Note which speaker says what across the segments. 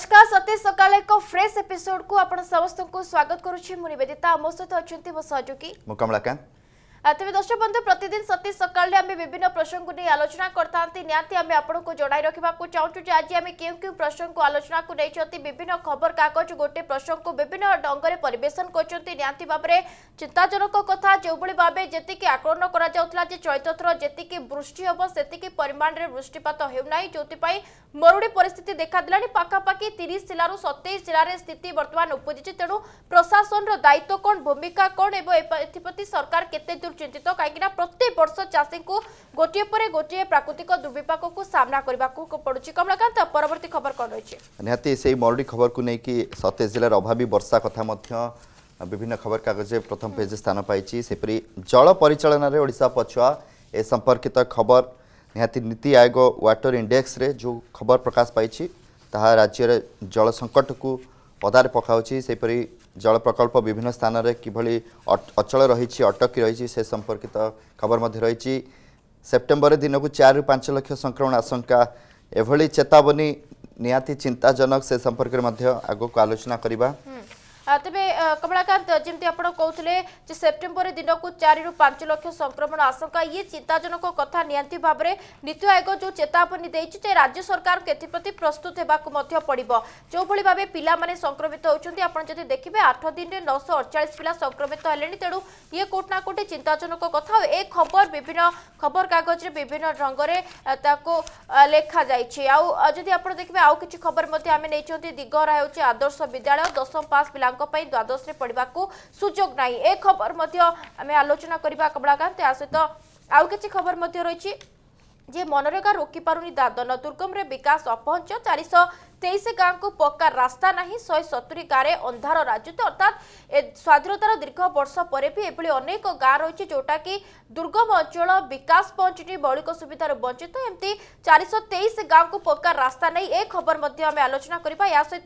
Speaker 1: নমস্কার সত্যি সকালে এক ফ্রেশ এপিসোড কু আপনার সমস্ত স্বাগত করুছি মু নিবেদিতা আমো সহ অনেক মো সহযোগী মু কমলাকান্ত ତେବେ ଦର୍ଶକ ବନ୍ଧୁ ପ୍ରତିଦିନ ସତେ ସକାଳେ ଆମେ ବିଭିନ୍ନ ପ୍ରସଙ୍ଗକୁ ନେଇ ଆଲୋଚନା କରିଥାନ୍ତି ନିହାତି ଆମେ ଆପଣଙ୍କୁ ଜଣାଇ ରଖିବାକୁ ଚାହୁଁଛୁ ଯେ ଆଜି ଆମେ କେଉଁ କେଉଁ ପ୍ରସଙ୍ଗକୁ ଆଲୋଚନାକୁ ନେଇଛନ୍ତି ବିଭିନ୍ନ ଖବରକାଗଜ ଗୋଟେ ପ୍ରସଙ୍ଗକୁ ବିଭିନ୍ନ ଢଙ୍ଗରେ ପରିବେଷଣ କରିଛନ୍ତି ନିହାତି ଭାବରେ ଚିନ୍ତାଜନକ କଥା ଯେଉଁଭଳି ଭାବେ ଯେତିକି ଆକଳନ କରାଯାଉଥିଲା ଯେ ଚଳିତ ଥର ଯେତିକି ବୃଷ୍ଟି ହେବ ସେତିକି ପରିମାଣରେ ବୃଷ୍ଟିପାତ ହେଉନାହିଁ ଯେଉଁଥିପାଇଁ ମରୁଡ଼ି ପରିସ୍ଥିତି ଦେଖାଦେଲାଣି ପାଖାପାଖି ତିରିଶ ଜିଲ୍ଲାରୁ ସତେଇଶ ଜିଲ୍ଲାରେ ସ୍ଥିତି ବର୍ତ୍ତମାନ ଉପୁଜିଛି ତେଣୁ ପ୍ରଶାସନର ଦାୟିତ୍ୱ କ'ଣ ଭୂମିକା କ'ଣ ଏବଂ ଏଥିପ୍ରତି ସରକାର କେତେ ଦୂର बहुत चिंतित कहीं प्रत्येक वर्ष चाषी को गोटे पर गोटे प्राकृतिक दुर्विपाक को सामना करने को पड़ी कमलाकांत परवर्त
Speaker 2: खबर कौन रही है
Speaker 3: निहाती से मरू खबर को लेकिन सतेज जिलार अभावी बर्षा कथा विभिन्न खबर कागज प्रथम पेज स्थान पाई से जल परिचा ओडा पछुआ ए संपर्कित खबर निहाती नीति आयोग व्वाटर इंडेक्स जो खबर प्रकाश पाई राज्य जल संकट को पदार पकाउछि से जल प्रकल्प विभिन्न स्थान रे किभली अचल रहिछि अटक कि रहिछि से सम्पर्कित खबर मध्ये रहिछि सेप्टेम्बर रे दिनो को 4 5 लाख संक्रमण आशंका एभली चेतावनी नियाति चिंताजनक से सम्पर्क रे मध्ये आगो को आलोचना करबा
Speaker 1: ତେବେ କମଳାକାନ୍ତ ଯେମିତି ଆପଣ କହୁଥିଲେ ଯେ ସେପ୍ଟେମ୍ବର ଦିନକୁ ଚାରିରୁ ପାଞ୍ଚ ଲକ୍ଷ ସଂକ୍ରମଣ ଆଶଙ୍କା ଇଏ ଚିନ୍ତାଜନକ କଥା ନିହାତି ଭାବରେ ନୀତି ଆୟୋଗ ଯେଉଁ ଚେତାବନୀ ଦେଇଛି ଯେ ରାଜ୍ୟ ସରକାରଙ୍କୁ ଏଥିପ୍ରତି ପ୍ରସ୍ତୁତ ହେବାକୁ ମଧ୍ୟ ପଡ଼ିବ ଯେଉଁଭଳି ଭାବେ ପିଲାମାନେ ସଂକ୍ରମିତ ହେଉଛନ୍ତି ଆପଣ ଯଦି ଦେଖିବେ ଆଠ ଦିନରେ ନଅଶହ ଅଡ଼ଚାଳିଶ ପିଲା ସଂକ୍ରମିତ ହେଲେଣି ତେଣୁ ଇଏ କୋଉଠି ନା କୋଉଠି ଚିନ୍ତାଜନକ କଥା ଆଉ ଏ ଖବର ବିଭିନ୍ନ ଖବରକାଗଜରେ ବିଭିନ୍ନ ଢଙ୍ଗରେ ତାକୁ ଲେଖାଯାଇଛି ଆଉ ଯଦି ଆପଣ ଦେଖିବେ ଆଉ କିଛି ଖବର ମଧ୍ୟ ଆମେ ନେଇଛନ୍ତି ଦିଗହରା ହେଉଛି ଆଦର୍ଶ ବିଦ୍ୟାଳୟ ଦଶମ ପାସ୍ ପିଲାଙ୍କ ଦ୍ୱାଦଶରେ ପଡ଼ିବାକୁ ସୁଯୋଗ ନାହିଁ ଏ ଖବର ମଧ୍ୟ ଆମେ ଆଲୋଚନା କରିବା କମଳାକାନ୍ତ ଏହା ସହିତ ଆଉ କିଛି ଖବର ମଧ୍ୟ ରହିଛି ଯେ ମନରେଗା ରୋକିପାରୁନି ଦାଦନ ଦୁର୍ଗମରେ ବିକାଶ ଅପହଞ୍ଚ ଚାରିଶହ তেইশ গাঁকু পক্কা রাস্তা না শহে সতুরি গাঁরে অন্ধার রাজুতে অর্থাৎ স্বাধীনতার দীর্ঘ বর্ষ পরে বি এভাবে অনেক গাঁ রয়েছে যেটা কি দুর্গম অঞ্চল বিকাশ পঞ্চটি মৌলিক সুবিধার বঞ্চিত এমতি চারিশ তেইশ গাঁকু পক্কা রাস্তা নেই এ খবর মধ্যে আমি আলোচনা করা এর সহ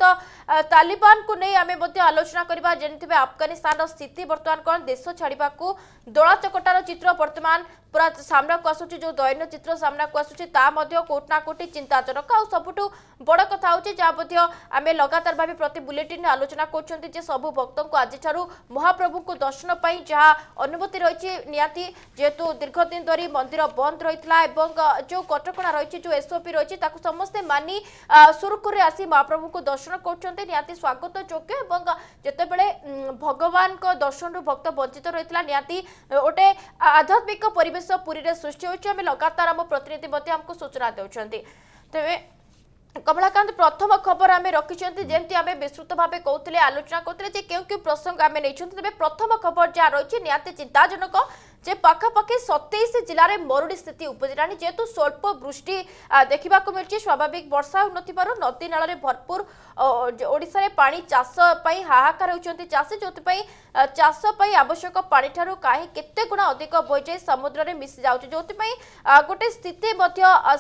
Speaker 1: তালিবানকে নিয়ে আমি মধ্যে আলোচনা করা জানিবে আফগানিস্তানর স্থিতি বর্তমান কোণ দেশ ছাড়া দোলা চকটার চিত্র বর্তমান পুরা সামনাকু আসুচি যে দৈন্য চিত্র সামনাকু আসুচি তা মধ্যে কোটি না কোটি চিন্তাজনক আবুঠু বড় কথা হচ্ছে যাচ্ছে যা মধ্যে আমি লগাতার ভাবে প্রতি বুলেটিনে আলোচনা করছেন যে সবু ভক্ত আজিঠার মহাপ্রভু দর্শন পাই যা অনুমতি রয়েছে নিহতি যেহেতু দীর্ঘদিন ধর মন্দির বন্ধ রয়েছে এবং যে কটকা রয়েছে যে এসওপি রয়েছে তাকে সমস্তে মানি সুরুখুরে আসি মহাপ্রভু দর্শন করছেন নিহতি স্বাগত যোগ্য এবং যেতবে ভগবান দর্শন ভক্ত বঞ্চিত রয়েছে নিহতি গোটে আধ্যাত্মিক পরিবেশ পুরীরে সৃষ্টি হচ্ছে আমি লগাতার আমার প্রতিনিধি মধ্যে আমাকে সূচনা দেওয়া তবে কমলাকান্ত প্রথম খবর আমি রাখি যেমনি আমি বিস্তৃত ভাবে কৌলে আলোচনা করলে যে কেউ কেউ প্রসঙ্গ আমি নিয়েছেন তবে প্রথম খবর যা রয়েছে নিহতি চিন্তাজনক যে পাখাপাখি সতেইশ জেলার মরুড়ি স্থিতি উপজিলা যেহেতু স্বল্প বৃষ্টি দেখা মিলছে স্বাভাবিক বর্ষা হওয়ার নদী নাড়ে ভরপুর ওড়শার পা চাষ হাহাকার হচ্ছেন চাষী যে চাষ আবশ্যক পাঠার কাহি কেতে গুণা অধিক বই যাই সমুদ্রের মিশি যাচ্ছে যে গোটে স্থিতি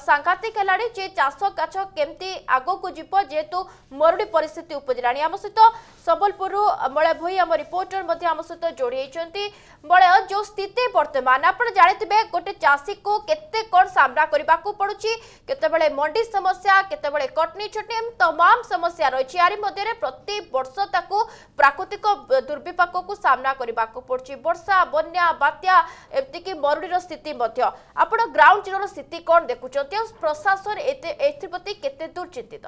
Speaker 1: সাংঘাতিক হল যে চাষ গাছ কমিটি আগুক যাব যেহেতু মরুড়ি পরিস্থিতি উপজিলা আম সহ সম্বলপুর মলয় ভোই আমার রিপোর্টর আম সহ যোড়ি হয়েছেন মলয় যে স্থিতি बर्तमान आप जानते हैं गोटे चाषी को केते कौन सामना करने को पड़ू केतबले मंडी समस्या केतबले कटनी छटनी तमाम समस्या रही यार मध्य प्रति वर्ष ताकू प्राकृतिक दुर्विपाक को सामना करने को पड़ू वर्षा बना बात्या एमती मरुड़ीर आप ग्राउंड जीरो स्थिति कौन देखुं प्रशासन एप्रति केते दूर चिंतित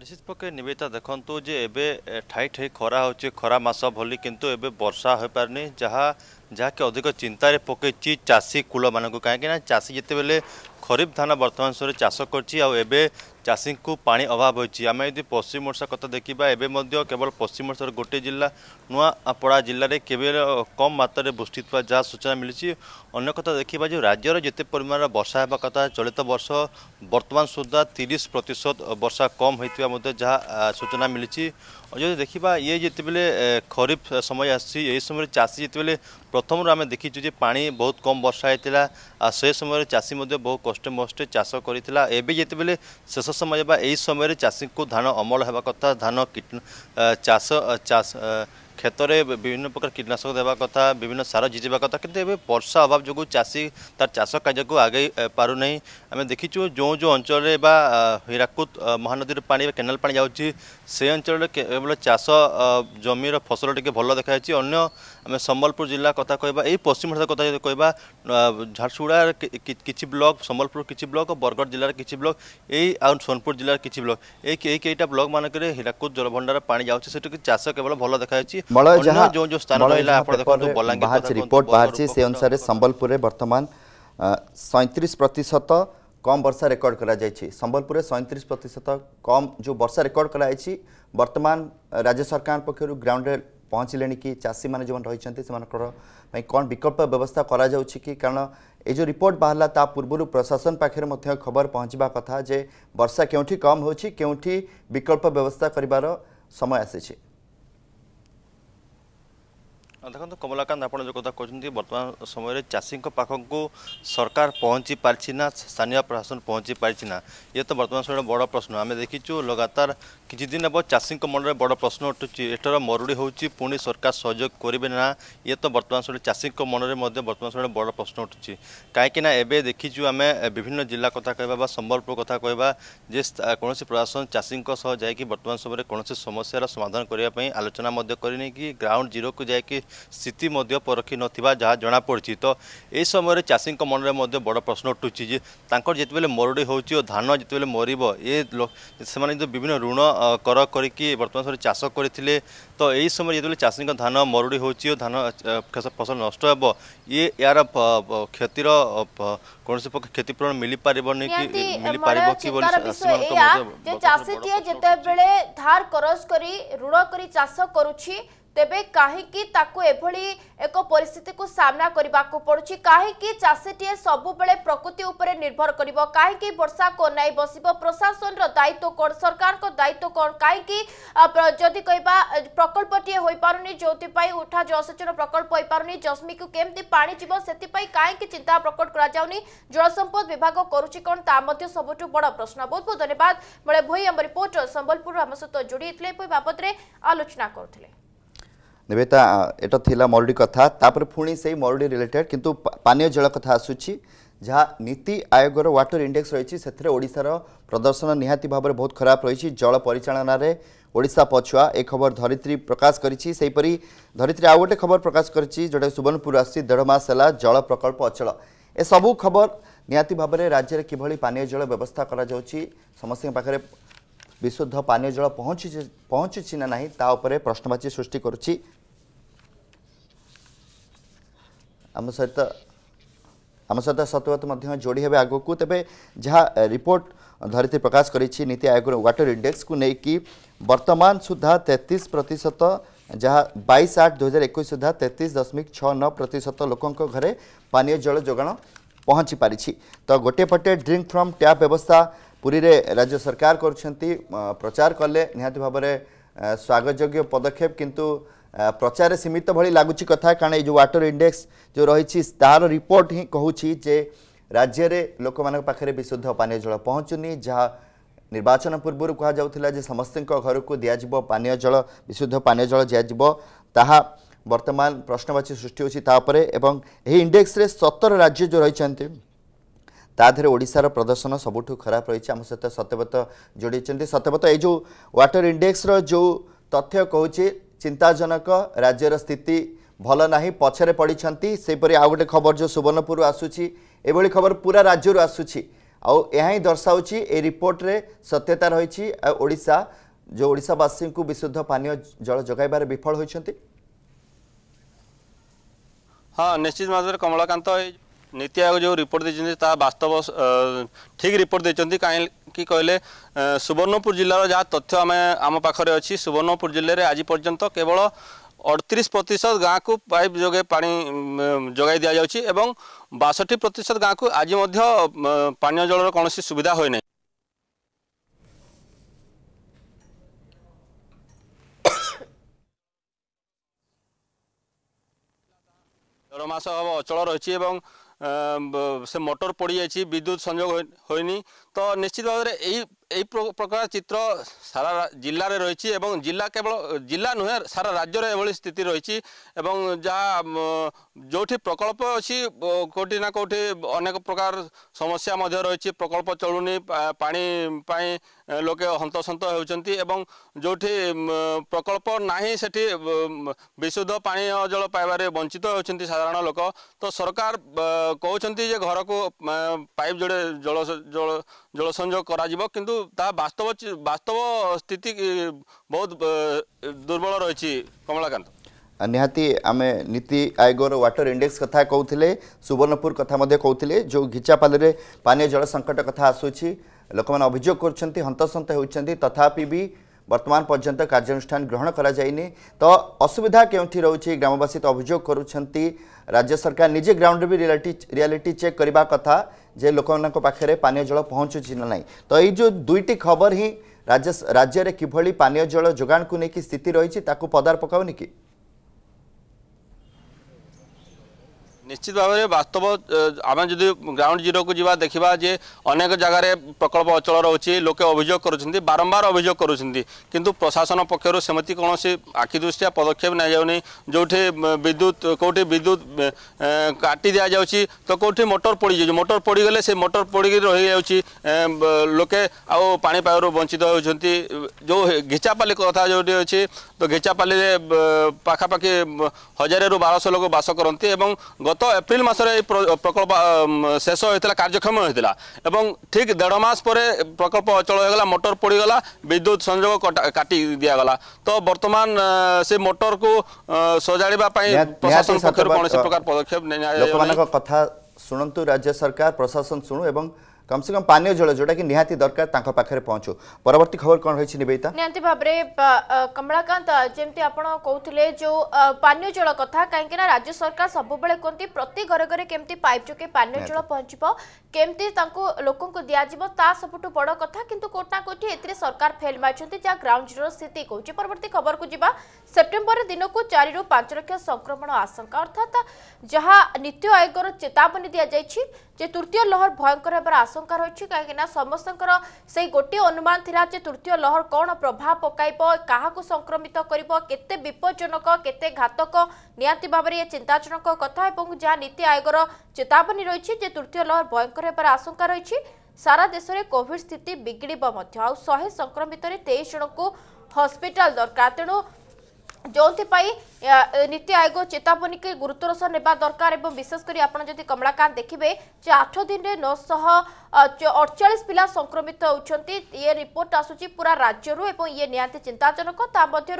Speaker 4: নিশ্চিত পক্ষে নিবেদিতা দেখন্তু যে এবে ঠাই ঠাই খরা হচ্ছে খরা মাস ভলি কিন্তু এবে বর্ষা হয়ে হয়েপারনি যা যাকে অধিক ଚିନ୍ତାରେ পকাইছি চাষী কূল মানুষ কিনা চাষী যেতবে খরিফ ধান বর্তমান সময় চাষ করছি আবে চাষী পা অভাব হয়েছে আমি যদি পশ্চিম ওড়শা কথা দেখিবা এবে মধ্য কেবল পশ্চিম ওড়শার গোটে জেলা নুয়াপড়া জেলার কেবে কম মাত্রায় বৃষ্টি যা সূচনা মিলিছি অন্য কথা দেখিবা যে রাজ্যের যেতে পরিমাণের বর্ষা হওয়ার কথা চলিত বর্ষ বর্তমান সুদ্ধা তিরিশ প্রতিশত বর্ষা কম হয়ে যা সূচনা মিলিছি যদি দেখিবা ইয়ে যেতবে খরিফ সময় আসছে এই সময় চাষী যেতবে প্রথমর আমি দেখিছু যে পানি বহুত কম বর্ষা হয়েছিল সে সময় চাষী মধ্যে বহু কষ্টে মষ্টে চাষ করে এবে যেতবে শেষ সময় বা এই সময় চাষী ধান অমল হওয়া কথা ধান চাষ চাষ କ୍ଷେତରେ ବିଭିନ୍ନ ପ୍ରକାର କୀଟନାଶକ ଦେବା କଥା ବିଭିନ୍ନ ସାର ଜିଜିବା କଥା କିନ୍ତୁ ଏବେ ବର୍ଷା ଅଭାବ ଯୋଗୁଁ ଚାଷୀ ତାର ଚାଷ କାର୍ଯ୍ୟକୁ ଆଗେଇ ପାରୁନାହିଁ ଆମେ ଦେଖିଛୁ ଯେଉଁ ଯେଉଁ ଅଞ୍ଚଳରେ ବା ହୀରାକୁଦ ମହାନଦୀର ପାଣି ବା କେନାଲ ପାଣି ଯାଉଛି ସେ ଅଞ୍ଚଳରେ କେବଳ ଚାଷ ଜମିର ଫସଲ ଟିକେ ଭଲ ଦେଖାଯାଉଛି ଅନ୍ୟ ଆମେ ସମ୍ବଲପୁର ଜିଲ୍ଲା କଥା କହିବା ଏଇ ପଶ୍ଚିମ ଓଡ଼ିଶା କଥା ଯଦି କହିବା ଝାରସୁଗୁଡ଼ା କିଛି ବ୍ଲକ ସମ୍ବଲପୁର କିଛି ବ୍ଲକ ବରଗଡ଼ ଜିଲ୍ଲାର କିଛି ବ୍ଲକ ଏଇ ଆଉ ସୋନପୁର ଜିଲ୍ଲାର କିଛି ବ୍ଲକ ଏଇ ଏଇ କେଇଟା ବ୍ଲକ ମାନଙ୍କରେ ହୀରାକୁଦ ଜଳଭଣ୍ଡାର ପାଣି ଯାଉଛି ସେଠିକି ଚାଷ କେବଳ ଭଲ ଦେଖାଯାଉଛି ମଳୟ ଯାହା ବାହାରିଛି ରିପୋର୍ଟ ବାହାରିଛି
Speaker 3: ସେ ଅନୁସାରେ ସମ୍ବଲପୁରରେ ବର୍ତ୍ତମାନ ସଇଁତିରିଶ ପ୍ରତିଶତ କମ୍ ବର୍ଷା ରେକର୍ଡ଼ କରାଯାଇଛି ସମ୍ବଲପୁରରେ ସଇଁତିରିଶ ପ୍ରତିଶତ କମ୍ ଯେଉଁ ବର୍ଷା ରେକର୍ଡ଼ କରାଯାଇଛି ବର୍ତ୍ତମାନ ରାଜ୍ୟ ସରକାରଙ୍କ ପକ୍ଷରୁ ଗ୍ରାଉଣ୍ଡରେ ପହଞ୍ଚିଲେଣି କି ଚାଷୀମାନେ ଯେଉଁମାନେ ରହିଛନ୍ତି ସେମାନଙ୍କର ପାଇଁ କ'ଣ ବିକଳ୍ପ ବ୍ୟବସ୍ଥା କରାଯାଉଛି କି କାରଣ ଏ ଯେଉଁ ରିପୋର୍ଟ ବାହାରିଲା ତା ପୂର୍ବରୁ ପ୍ରଶାସନ ପାଖରେ ମଧ୍ୟ ଖବର ପହଞ୍ଚିବା କଥା ଯେ ବର୍ଷା କେଉଁଠି କମ୍ ହେଉଛି କେଉଁଠି ବିକଳ୍ପ ବ୍ୟବସ୍ଥା କରିବାର ସମୟ ଆସିଛି
Speaker 4: ଦେଖନ୍ତୁ କମଲାକାନ୍ତ ଆପଣ ଯେଉଁ କଥା କହୁଛନ୍ତି ବର୍ତ୍ତମାନ ସମୟରେ ଚାଷୀଙ୍କ ପାଖକୁ ସରକାର ପହଞ୍ଚି ପାରିଛି ନା ସ୍ଥାନୀୟ ପ୍ରଶାସନ ପହଞ୍ଚି ପାରିଛି ନା ଇଏ ତ ବର୍ତ୍ତମାନ ସମୟରେ ବଡ଼ ପ୍ରଶ୍ନ ଆମେ ଦେଖିଛୁ ଲଗାତାର କିଛି ଦିନ ହେବ ଚାଷୀଙ୍କ ମନରେ ବଡ଼ ପ୍ରଶ୍ନ ଉଠୁଛି ଏଠାର ମରୁଡ଼ି ହେଉଛି ପୁଣି ସରକାର ସହଯୋଗ କରିବେ ନା ଇଏ ତ ବର୍ତ୍ତମାନ ସମୟରେ ଚାଷୀଙ୍କ ମନରେ ମଧ୍ୟ ବର୍ତ୍ତମାନ ସମୟରେ ବଡ଼ ପ୍ରଶ୍ନ ଉଠୁଛି କାହିଁକିନା ଏବେ ଦେଖିଛୁ ଆମେ ବିଭିନ୍ନ ଜିଲ୍ଲା କଥା କହିବା ବା ସମ୍ବଲପୁର କଥା କହିବା ଯେ କୌଣସି ପ୍ରଶାସନ ଚାଷୀଙ୍କ ସହ ଯାଇକି ବର୍ତ୍ତମାନ ସମୟରେ କୌଣସି ସମସ୍ୟାର ସମାଧାନ କରିବା ପାଇଁ ଆଲୋଚନା ମଧ୍ୟ କରିନି କି ଗ୍ରାଉଣ୍ଡ ଜିରୋକୁ ଯାଇକି ସ୍ଥିତି ମଧ୍ୟ ପରଖି ନଥିବା ଯାହା ଜଣାପଡ଼ିଛି ତ ଏହି ସମୟରେ ଚାଷୀଙ୍କ ମନରେ ମଧ୍ୟ ବଡ଼ ପ୍ରଶ୍ନ ଉଠୁଛି ଯେ ତାଙ୍କର ଯେତେବେଳେ ମରୁଡ଼ି ହେଉଛି ଓ ଧାନ ଯେତେବେଳେ ମରିବ ଏ ସେମାନେ ଯେଉଁ ବିଭିନ୍ନ ଋଣ କର କରିକି ବର୍ତ୍ତମାନ ସମୟରେ ଚାଷ କରିଥିଲେ ତ ଏହି ସମୟରେ ଯେତେବେଳେ ଚାଷୀଙ୍କ ଧାନ ମରୁଡ଼ି ହେଉଛି ଓ ଧାନ ଫସଲ ନଷ୍ଟ ହେବ ଇଏ ଏହାର କ୍ଷତିର କୌଣସି ପକ୍ଷ କ୍ଷତିପୂରଣ ମିଳିପାରିବନି କି ମିଳିପାରିବ କି ବୋଲି ଚାଷୀଟିଏ
Speaker 1: ଯେତେବେଳେ ଧାର କରଜ କରି ଋଣ କରି ଚାଷ କରୁଛି ତେବେ କାହିଁକି ତାକୁ ଏଭଳି ଏକ ପରିସ୍ଥିତିକୁ ସାମ୍ନା କରିବାକୁ ପଡ଼ୁଛି କାହିଁକି ଚାଷୀଟିଏ ସବୁବେଳେ ପ୍ରକୃତି ଉପରେ ନିର୍ଭର କରିବ କାହିଁକି ବର୍ଷାକୁ ଅନାଇ ବସିବ ପ୍ରଶାସନର ଦାୟିତ୍ୱ କ'ଣ ସରକାରଙ୍କ ଦାୟିତ୍ୱ କ'ଣ କାହିଁକି ଯଦି କହିବା ପ୍ରକଳ୍ପଟିଏ ହୋଇପାରୁନି ଯେଉଁଥିପାଇଁ ଉଠା ଜଳସେଚନ ପ୍ରକଳ୍ପ ହୋଇପାରୁନି ଜସ୍ମିକୁ କେମିତି ପାଣି ଯିବ ସେଥିପାଇଁ କାହିଁକି ଚିନ୍ତା ପ୍ରକଟ କରାଯାଉନି ଜଳସମ୍ପଦ ବିଭାଗ କରୁଛି କ'ଣ ତା ମଧ୍ୟ ସବୁଠୁ ବଡ଼ ପ୍ରଶ୍ନ ବହୁତ ବହୁତ ଧନ୍ୟବାଦ ବେଳେ ଭୋଇ ଆମ ରିପୋର୍ଟର ସମ୍ବଲପୁରରୁ ଆମ ସହିତ ଯୋଡ଼ି ହେଇଥିଲେ ବାବଦରେ ଆଲୋଚନା କରୁଥିଲେ
Speaker 3: ଏବେ ତା ଏଇଟା ଥିଲା ମରୁଡ଼ି କଥା ତାପରେ ପୁଣି ସେଇ ମରୁଡ଼ି ରିଲେଟେଡ୍ କିନ୍ତୁ ପାନୀୟ ଜଳ କଥା ଆସୁଛି ଯାହା ନୀତି ଆୟୋଗର ୱାଟର ଇଣ୍ଡେକ୍ସ ରହିଛି ସେଥିରେ ଓଡ଼ିଶାର ପ୍ରଦର୍ଶନ ନିହାତି ଭାବରେ ବହୁତ ଖରାପ ରହିଛି ଜଳ ପରିଚାଳନାରେ ଓଡ଼ିଶା ପଛୁଆ ଏ ଖବର ଧରିତ୍ରୀ ପ୍ରକାଶ କରିଛି ସେହିପରି ଧରିତ୍ରୀ ଆଉ ଗୋଟେ ଖବର ପ୍ରକାଶ କରିଛି ଯେଉଁଟାକି ସୁବର୍ଣ୍ଣପୁର ଆସିଛି ଦେଢ଼ ମାସ ହେଲା ଜଳ ପ୍ରକଳ୍ପ ଅଚଳ ଏସବୁ ଖବର ନିହାତି ଭାବରେ ରାଜ୍ୟରେ କିଭଳି ପାନୀୟ ଜଳ ବ୍ୟବସ୍ଥା କରାଯାଉଛି ସମସ୍ତଙ୍କ ପାଖରେ ବିଶୁଦ୍ଧ ପାନୀୟ ଜଳ ପହଞ୍ଚୁଛି ପହଞ୍ଚୁଛି ନା ନାହିଁ ତା ଉପରେ ପ୍ରଶ୍ନବାଚୀ ସୃଷ୍ଟି କରୁଛି आम सहित आम सहित सतवत जोड़ी हे आग को तेरे जहाँ रिपोर्ट धरित्री प्रकाश कर नीति आयोग व्टर इंडेक्स को लेकिन बर्तमान सुधा तेतीस प्रतिशत जहाँ बैस आठ दुई हजार एक सुधा तेतीस दशमिक छः नौ प्रतिशत लोकों घरे पानी जल जोगाण पहुँची पारि तो गोटे पटे ड्रिंक फ्रम टैप व्यवस्था पुरी राज्य सरकार कर प्रचार कले निहाती भाव स्वागत योग्य पदक्षेप किंतु ପ୍ରଚାରରେ ସୀମିତ ଭଳି ଲାଗୁଛି କଥା କାରଣ ଏଇ ଯେଉଁ ୱାଟର ଇଣ୍ଡେକ୍ସ ଯେଉଁ ରହିଛି ତାହାର ରିପୋର୍ଟ ହିଁ କହୁଛି ଯେ ରାଜ୍ୟରେ ଲୋକମାନଙ୍କ ପାଖରେ ବିଶୁଦ୍ଧ ପାନୀୟ ଜଳ ପହଞ୍ଚୁନି ଯାହା ନିର୍ବାଚନ ପୂର୍ବରୁ କୁହାଯାଉଥିଲା ଯେ ସମସ୍ତଙ୍କ ଘରକୁ ଦିଆଯିବ ପାନୀୟ ଜଳ ବିଶୁଦ୍ଧ ପାନୀୟ ଜଳ ଦିଆଯିବ ତାହା ବର୍ତ୍ତମାନ ପ୍ରଶ୍ନବାଚୀ ସୃଷ୍ଟି ହେଉଛି ତା ଉପରେ ଏବଂ ଏହି ଇଣ୍ଡେକ୍ସରେ ସତର ରାଜ୍ୟ ଯେଉଁ ରହିଛନ୍ତି ତା ଦେହରେ ଓଡ଼ିଶାର ପ୍ରଦର୍ଶନ ସବୁଠୁ ଖରାପ ରହିଛି ଆମ ସହିତ ସତ୍ୟବ୍ରତ ଯୋଡ଼ିଛନ୍ତି ସତ୍ୟବ୍ରତ ଏଇ ଯେଉଁ ୱାଟର ଇଣ୍ଡେକ୍ସର ଯେଉଁ ତଥ୍ୟ କହୁଛି ଚିନ୍ତାଜନକ ରାଜ୍ୟର ସ୍ଥିତି ଭଲ ନାହିଁ ପଛରେ ପଡ଼ିଛନ୍ତି ସେହିପରି ଆଉ ଗୋଟେ ଖବର ଯେଉଁ ସୁବର୍ଣ୍ଣପୁରରୁ ଆସୁଛି ଏଭଳି ଖବର ପୁରା ରାଜ୍ୟରୁ ଆସୁଛି ଆଉ ଏହା ହିଁ ଦର୍ଶାଉଛି ଏ ରିପୋର୍ଟରେ ସତ୍ୟତା ରହିଛି ଆଉ ଓଡ଼ିଶା ଯେଉଁ ଓଡ଼ିଶାବାସୀଙ୍କୁ ବିଶୁଦ୍ଧ ପାନୀୟ ଜଳ ଯୋଗାଇବାରେ ବିଫଳ ହୋଇଛନ୍ତି
Speaker 5: ହଁ ନିଶ୍ଚିତ ଭାବରେ କମଳକାନ୍ତ ନୀତି ଆୟୋଗ ଯେଉଁ ରିପୋର୍ଟ ଦେଇଛନ୍ତି ତାହା ବାସ୍ତବ ଠିକ୍ ରିପୋର୍ଟ ଦେଇଛନ୍ତି କାହିଁକି କହିଲେ ସୁବର୍ଣ୍ଣପୁର ଜିଲ୍ଲାର ଯାହା ତଥ୍ୟ ଆମେ ଆମ ପାଖରେ ଅଛି ସୁବର୍ଣ୍ଣପୁର ଜିଲ୍ଲାରେ ଆଜି ପର୍ଯ୍ୟନ୍ତ କେବଳ ଅଠତିରିଶ ପ୍ରତିଶତ ଗାଁକୁ ପାଇପ୍ ଯୋଗେ ପାଣି ଯୋଗାଇ ଦିଆଯାଉଛି ଏବଂ ବାଷଠି ପ୍ରତିଶତ ଗାଁକୁ ଆଜି ମଧ୍ୟ ପାନୀୟ ଜଳର କୌଣସି ସୁବିଧା ହୋଇନାହିଁ ଦେଢ଼ ମାସ ହେବ ଅଚଳ ରହିଛି ଏବଂ ସେ ମଟର ପଡ଼ିଯାଇଛି ବିଦ୍ୟୁତ ସଂଯୋଗ ହୋଇନି তো নিশ্চিত ভাবে এই এই প্রকার চিত্র সারা জেলার রয়েছে এবং জেলা কেবল জেলা নুহে সারা রাজ্যের এভাবে স্থিতি রয়েছে এবং যা যেটি প্রকল্প অছি কোটি না কোটি অনেক প্রকার সমস্যা মধ্যে রয়েছে প্রকল্প চলুনি পানি পাই লোকে হন্তসন্ত হচ্ছেন এবং যেটি প্রকল্প না সেটি বিশুদ্ধ পানীয় জল পাইবার বঞ্চিত হচ্ছেন সাধারণ লোক তো সরকার কৌন যে ঘরকু পাইপ যোড়ে জল জল ଜଳ ସଂଯୋଗ କରାଯିବ କିନ୍ତୁ ତା ବାସ୍ତବ ବାସ୍ତବ ସ୍ଥିତି ବହୁତ ଦୁର୍ବଳ ରହିଛି କମଳାକାନ୍ତ
Speaker 3: ନିହାତି ଆମେ ନୀତି ଆୟୋଗର ୱାଟର ଇଣ୍ଡେକ୍ସ କଥା କହୁଥିଲେ ସୁବର୍ଣ୍ଣପୁର କଥା ମଧ୍ୟ କହୁଥିଲେ ଯେଉଁ ଘିଚାପାଲିରେ ପାନୀୟ ଜଳ ସଙ୍କଟ କଥା ଆସୁଛି ଲୋକମାନେ ଅଭିଯୋଗ କରୁଛନ୍ତି ହନ୍ତସନ୍ତ ହେଉଛନ୍ତି ତଥାପି ବି ବର୍ତ୍ତମାନ ପର୍ଯ୍ୟନ୍ତ କାର୍ଯ୍ୟାନୁଷ୍ଠାନ ଗ୍ରହଣ କରାଯାଇନି ତ ଅସୁବିଧା କେଉଁଠି ରହୁଛି ଗ୍ରାମବାସୀ ତ ଅଭିଯୋଗ କରୁଛନ୍ତି ରାଜ୍ୟ ସରକାର ନିଜେ ଗ୍ରାଉଣ୍ଡରେ ବି ରିଆଲିଟି ରିଆଲିଟି ଚେକ୍ କରିବା କଥା ଯେ ଲୋକମାନଙ୍କ ପାଖରେ ପାନୀୟ ଜଳ ପହଞ୍ଚୁଛି ନା ନାହିଁ ତ ଏଇ ଯେଉଁ ଦୁଇଟି ଖବର ହିଁ ରାଜ୍ୟ ରାଜ୍ୟରେ କିଭଳି ପାନୀୟ ଜଳ ଯୋଗାଣକୁ ନେଇକି ସ୍ଥିତି ରହିଛି ତାକୁ ପଦାର ପକାଉନି କି
Speaker 5: নিশ্চিত ভাবে বাস্তব আমি যদি গ্রাউন্ড জিরোক যা দেখা যে অনেক জায়গায় প্রকল্প অচল রয়েছে লোকে অভিযোগ করছেন বারম্বার অভিযোগ করছেন কিন্তু প্রশাসন পক্ষর সেমি কৌশি আখি দৃষ্টিয়া পদক্ষেপ নেওয়া যাওনি যেটি বিদ্যুৎ কোটি বিদ্যুৎ কাটি দিয়া যাচ্ছে তো কোটি মোটর পড়ি যাচ্ছে মোটর পড়িগলে সে মোটর পড়িকি রয়ে যাচ্ছে লোকে আও পাপার বঞ্চিত হচ্ছেন যে ঘিচাপালি কথা যেটি অছে তো ঘেচাপালিরে পাখাপাখি হাজারের বারোশো লোক বাস করতে এবং গত এপ্রিল মাসে এই প্রকল্প শেষ হয়েছিল কার্যক্ষম হয়েছিল এবং ঠিক দেড় মাস পরে প্রকল্প অচল হয়ে গলা মোটর পড়িগলা বিদ্যুৎ সংযোগ কাটি দিয়াগলা তো বর্তমান সে মোটরকু সজাড়া প্রশাসন পক্ষ কৌশি প্রকার পদক্ষেপ
Speaker 3: কথা শুণন্তু রাজ্য সরকার প্রশাসন শুণু এবং কমসে কম পানীয় জল যেটা কি নিহাতি দরকার তাঁর পাখে পৌঁছু পরবর্তী খবর কোণ রয়েছে নিবেদিতা
Speaker 1: নিহতি ভাবে কমলাকান্ত যেমতি আপনার কৌলে যে পানীয় জল কথা কাইকি না রাজ্য সরকার সবুলে কুহতি প্রতি ঘরে ঘরে কেমতি পাইপ যোগে পানীয় জল পৌঁছব কেমতি তাঁকু লোক দিয়াযিব তা সবুঠু বড় কথা কিন্তু কোটি না কোটি এতে সরকার ফেল মারিছেন যা গ্রাউন্ড জিরোর স্থিতি কৌছি পরবর্তী খবরকু যা সেপ্টেম্বর দিনক চারি পাঁচ লক্ষ সংক্রমণ আশঙ্কা অর্থাৎ যা নীতি আয়োগর চেতাবনী দিয়া যাই যে তৃতীয় লহর ভয়ঙ্কর হবার আশঙ্কা রয়েছে কিনা সমস্তর সেই গোটিয়ে অনুমান লা যে তৃতীয় লহর কণ প্রভাব পকাইব কাহকু সংক্রমিত করব কেতে বিপজ্জনক কেতে ঘাতক নিহতি ভাবে এ চিন্তাজনক কথা এবং যা নীতি আয়োগর চেতাবনী রয়েছে যে তৃতীয় লহর ভয়ঙ্কর হবার আশঙ্কা রয়েছে সারা দেশে কোভিড স্থিতি বিগড়ব শহে সংক্রমিতরে তেইশ জনক হসপিটাল দরকার তেণু ଯେଉଁଥିପାଇଁ নীতি আয়োগ চেতাবনী কি গুরুত্বর সহ নেওয়া দরকার এবং বিশেষ করে আপনার যদি কমলাকান্ত দেখবে যে আঠ দিনে নশহ অড়চাশ পিলা সংক্রমিত হচ্ছেন ইয়ে রিপোর্ট আসুচি পুরা রাজ্যর এবং ইয়ে নিহতি চিন্তাজনক তা মধ্যে